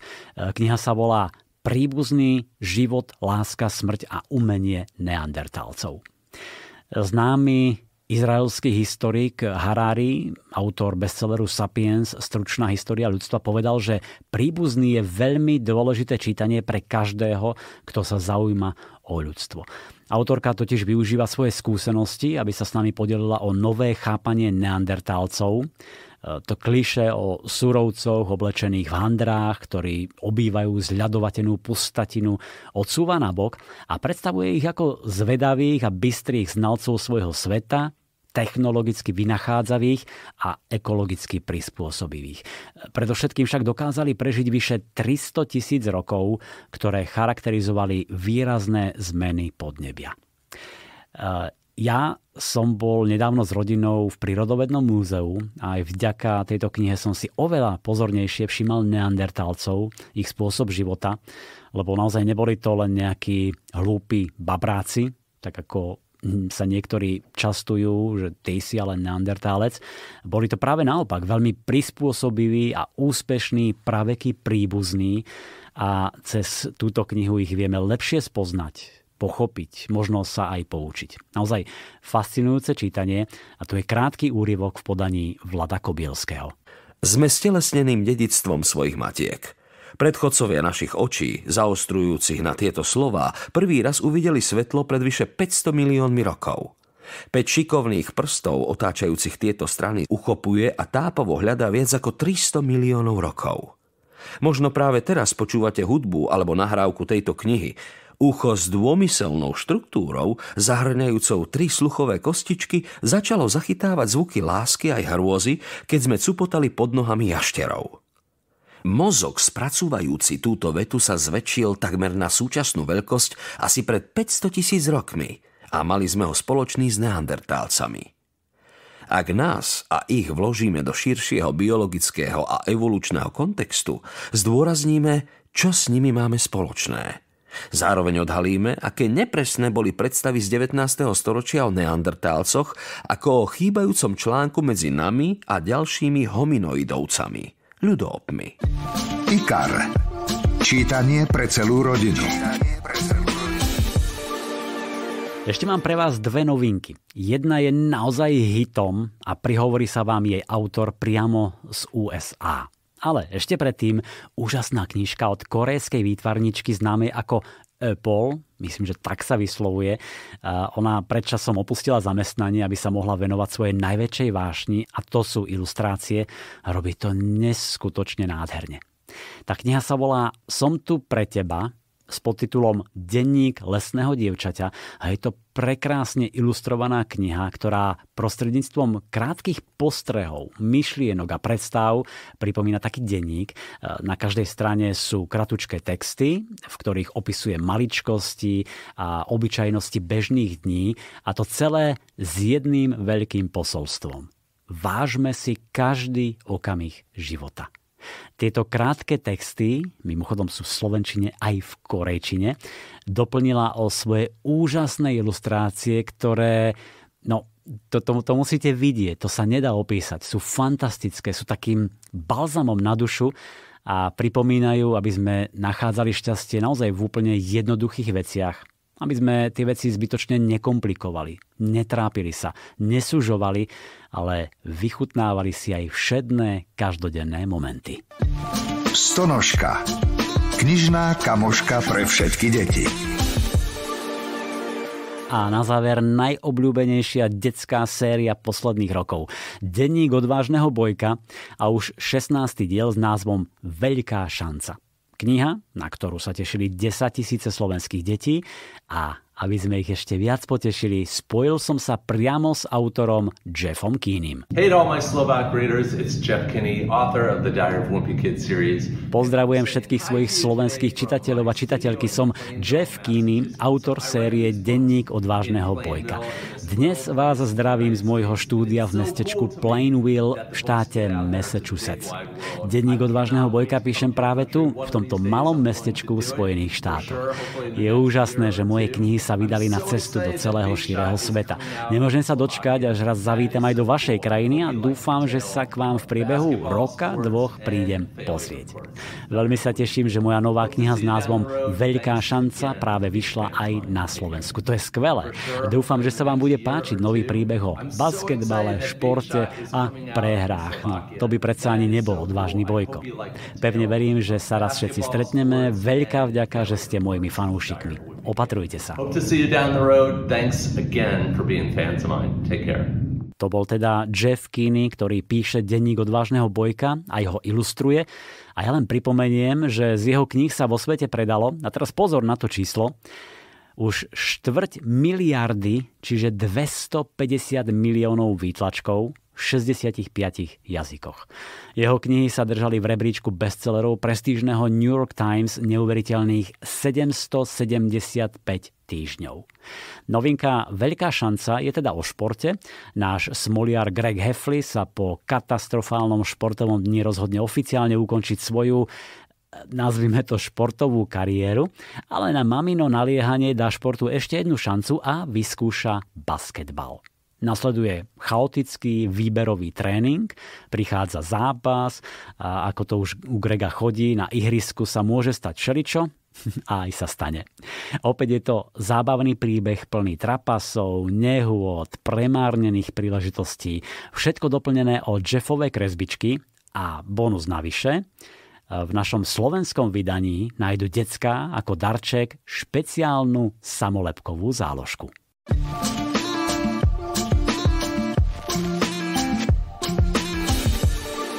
S2: kniha sa volá Príbuzný život, láska, smrť a umenie neandertalcov. Známy Izraelský historik Harari, autor bestselleru Sapiens, stručná história ľudstva, povedal, že príbuzný je veľmi dôležité čítanie pre každého, kto sa zaujíma o ľudstvo. Autorka totiž využíva svoje skúsenosti, aby sa s nami podelila o nové chápanie neandertálcov, e, to kliše o surovcoch oblečených v handrách, ktorí obývajú zľadovatenú pustatinu, odsúva na bok a predstavuje ich ako zvedavých a bystrých znalcov svojho sveta, technologicky vynachádzavých a ekologicky prispôsobivých. Predovšetkým však dokázali prežiť vyše 300 tisíc rokov, ktoré charakterizovali výrazné zmeny podnebia. E, ja som bol nedávno s rodinou v Prírodovednom múzeu a aj vďaka tejto knihe som si oveľa pozornejšie všimal neandertálcov, ich spôsob života, lebo naozaj neboli to len nejakí hlúpi babráci, tak ako Hm, sa niektorí častujú, že ty si ale neandertálec. Boli to práve naopak, veľmi prispôsobiví a úspešní praveky príbuzní a cez túto knihu ich vieme lepšie spoznať pochopiť, možno sa aj poučiť. Naozaj fascinujúce čítanie a to je krátky úryvok v podaní Vlada Kobielského. Sme stelesneným dedictvom svojich matiek
S6: – Predchodcovia našich očí, zaostrujúcich na tieto slová, prvý raz uvideli svetlo pred vyše 500 miliónmi rokov. Peť šikovných prstov otáčajúcich tieto strany uchopuje a tápavo hľadá viac ako 300 miliónov rokov. Možno práve teraz počúvate hudbu alebo nahrávku tejto knihy. Ucho s dômyselnou štruktúrou, zahrňajúcou tri sluchové kostičky, začalo zachytávať zvuky lásky aj hrôzy, keď sme cupotali pod nohami jašterov. Mozog spracúvajúci túto vetu sa zväčšil takmer na súčasnú veľkosť asi pred 500 tisíc rokmi a mali sme ho spoločný s neandertálcami. Ak nás a ich vložíme do širšieho biologického a evolučného kontextu, zdôrazníme, čo s nimi máme spoločné. Zároveň odhalíme, aké nepresné boli predstavy z 19. storočia o neandertálcoch ako o chýbajúcom článku medzi nami a ďalšími hominoidovcami – ľudoopmi.
S2: IKAR. Čítanie pre celú rodinu. Ešte mám pre vás dve novinky. Jedna je naozaj hitom a prihovorí sa vám jej autor priamo z USA. Ale ešte predtým úžasná knižka od korejskej výtvarničky známej ako Apple, myslím, že tak sa vyslovuje. Ona predčasom opustila zamestnanie, aby sa mohla venovať svojej najväčšej vášni a to sú ilustrácie. Robí to neskutočne nádherne. Tá kniha sa volá Som tu pre teba s podtitulom Denník lesného dievčaťa a je to prekrásne ilustrovaná kniha, ktorá prostredníctvom krátkých postrehov, myšlienok a predstav pripomína taký denník. E, na každej strane sú kratučké texty, v ktorých opisuje maličkosti a obyčajnosti bežných dní a to celé s jedným veľkým posolstvom. Vážme si každý okamih života. Tieto krátke texty, mimochodom sú v slovenčine aj v korejčine, doplnila o svoje úžasné ilustrácie, ktoré no, to, to, to musíte vidieť, to sa nedá opísať. Sú fantastické, sú takým balzamom na dušu a pripomínajú, aby sme nachádzali šťastie naozaj v úplne jednoduchých veciach aby sme tie veci zbytočne nekomplikovali, netrápili sa, nesužovali, ale vychutnávali si aj všedné každodenné momenty. Stonožka.
S1: Knižná kamoška pre všetky
S2: deti. A na záver najobľúbenejšia detská séria posledných rokov. Denník odvážneho bojka a už 16. diel s názvom Veľká šanca. Kniha, na ktorú sa tešili 10 tisíce slovenských detí a aby sme ich ešte viac potešili, spojil som sa priamo s autorom Jeffom Keenym.
S4: Hey to all my Slovak readers, it's Jeff Kinney, author of the Diary of Wimpy Kid series. Pozdravujem
S2: všetkých svojich slovenských čitateľov a čitateľky. Som Jeff Keeney, autor série Denník odvážneho bojka. Dnes vás zdravím z môjho štúdia v mestečku Plainville v štáte Massachusetts. Denník odvážneho bojka píšem práve tu, v tomto malom mestečku v Spojených štátoch. Je úžasné, že moje knihy sa vydali na cestu do celého širého sveta. Nemôžem sa dočkať, až raz zavítam aj do vašej krajiny a dúfam, že sa k vám v priebehu roka, dvoch prídem pozrieť. Veľmi sa teším, že moja nová kniha s názvom Veľká šanca práve vyšla aj na Slovensku. To je skvelé. Dúfam, že sa vám bude páčiť nový príbeh o basketbale, športe a prehrách. No, to by predsa ani nebol odvážny bojko. Pevne verím, že sa raz všetci stretneme. Veľká vďaka, že ste mojimi fanúšikmi. Opatrujte sa. To bol teda Jeff Keeney, ktorý píše denník odvážneho bojka a jeho ilustruje. A ja len pripomeniem, že z jeho kníh sa vo svete predalo, a teraz pozor na to číslo, už štvrť miliardy, čiže 250 miliónov výtlačkov, v 65 jazykoch. Jeho knihy sa držali v rebríčku bestsellerov prestížneho New York Times neuveriteľných 775 týždňov. Novinka Veľká šanca je teda o športe. Náš smoliar Greg Heffley sa po katastrofálnom športovom dni rozhodne oficiálne ukončiť svoju nazvime to športovú kariéru, ale na mamino naliehanie dá športu ešte jednu šancu a vyskúša basketbal. Nasleduje chaotický výberový tréning, prichádza zápas, a ako to už u Grega chodí, na ihrisku sa môže stať všeličo, a aj sa stane. Opäť je to zábavný príbeh plný trapasov, nehôd, premárnených príležitostí, všetko doplnené o Jeffové kresbičky a bonus navyše. V našom slovenskom vydaní nájdu decka ako darček špeciálnu samolepkovú záložku.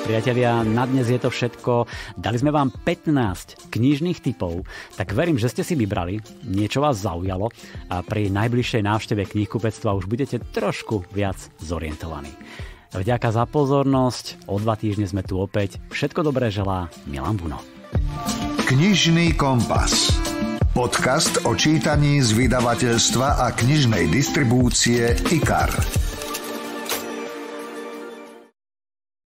S2: Priatelia, na dnes je to všetko. Dali sme vám 15 knižných typov, tak verím, že ste si vybrali, niečo vás zaujalo a pri najbližšej návšteve knihkupectva už budete trošku viac zorientovaní. Vďaka za pozornosť, o dva týždne sme tu opäť. Všetko dobré želá Milan Buno.
S1: Knižný kompas. Podcast o čítaní z vydavateľstva a knižnej distribúcie IKAR.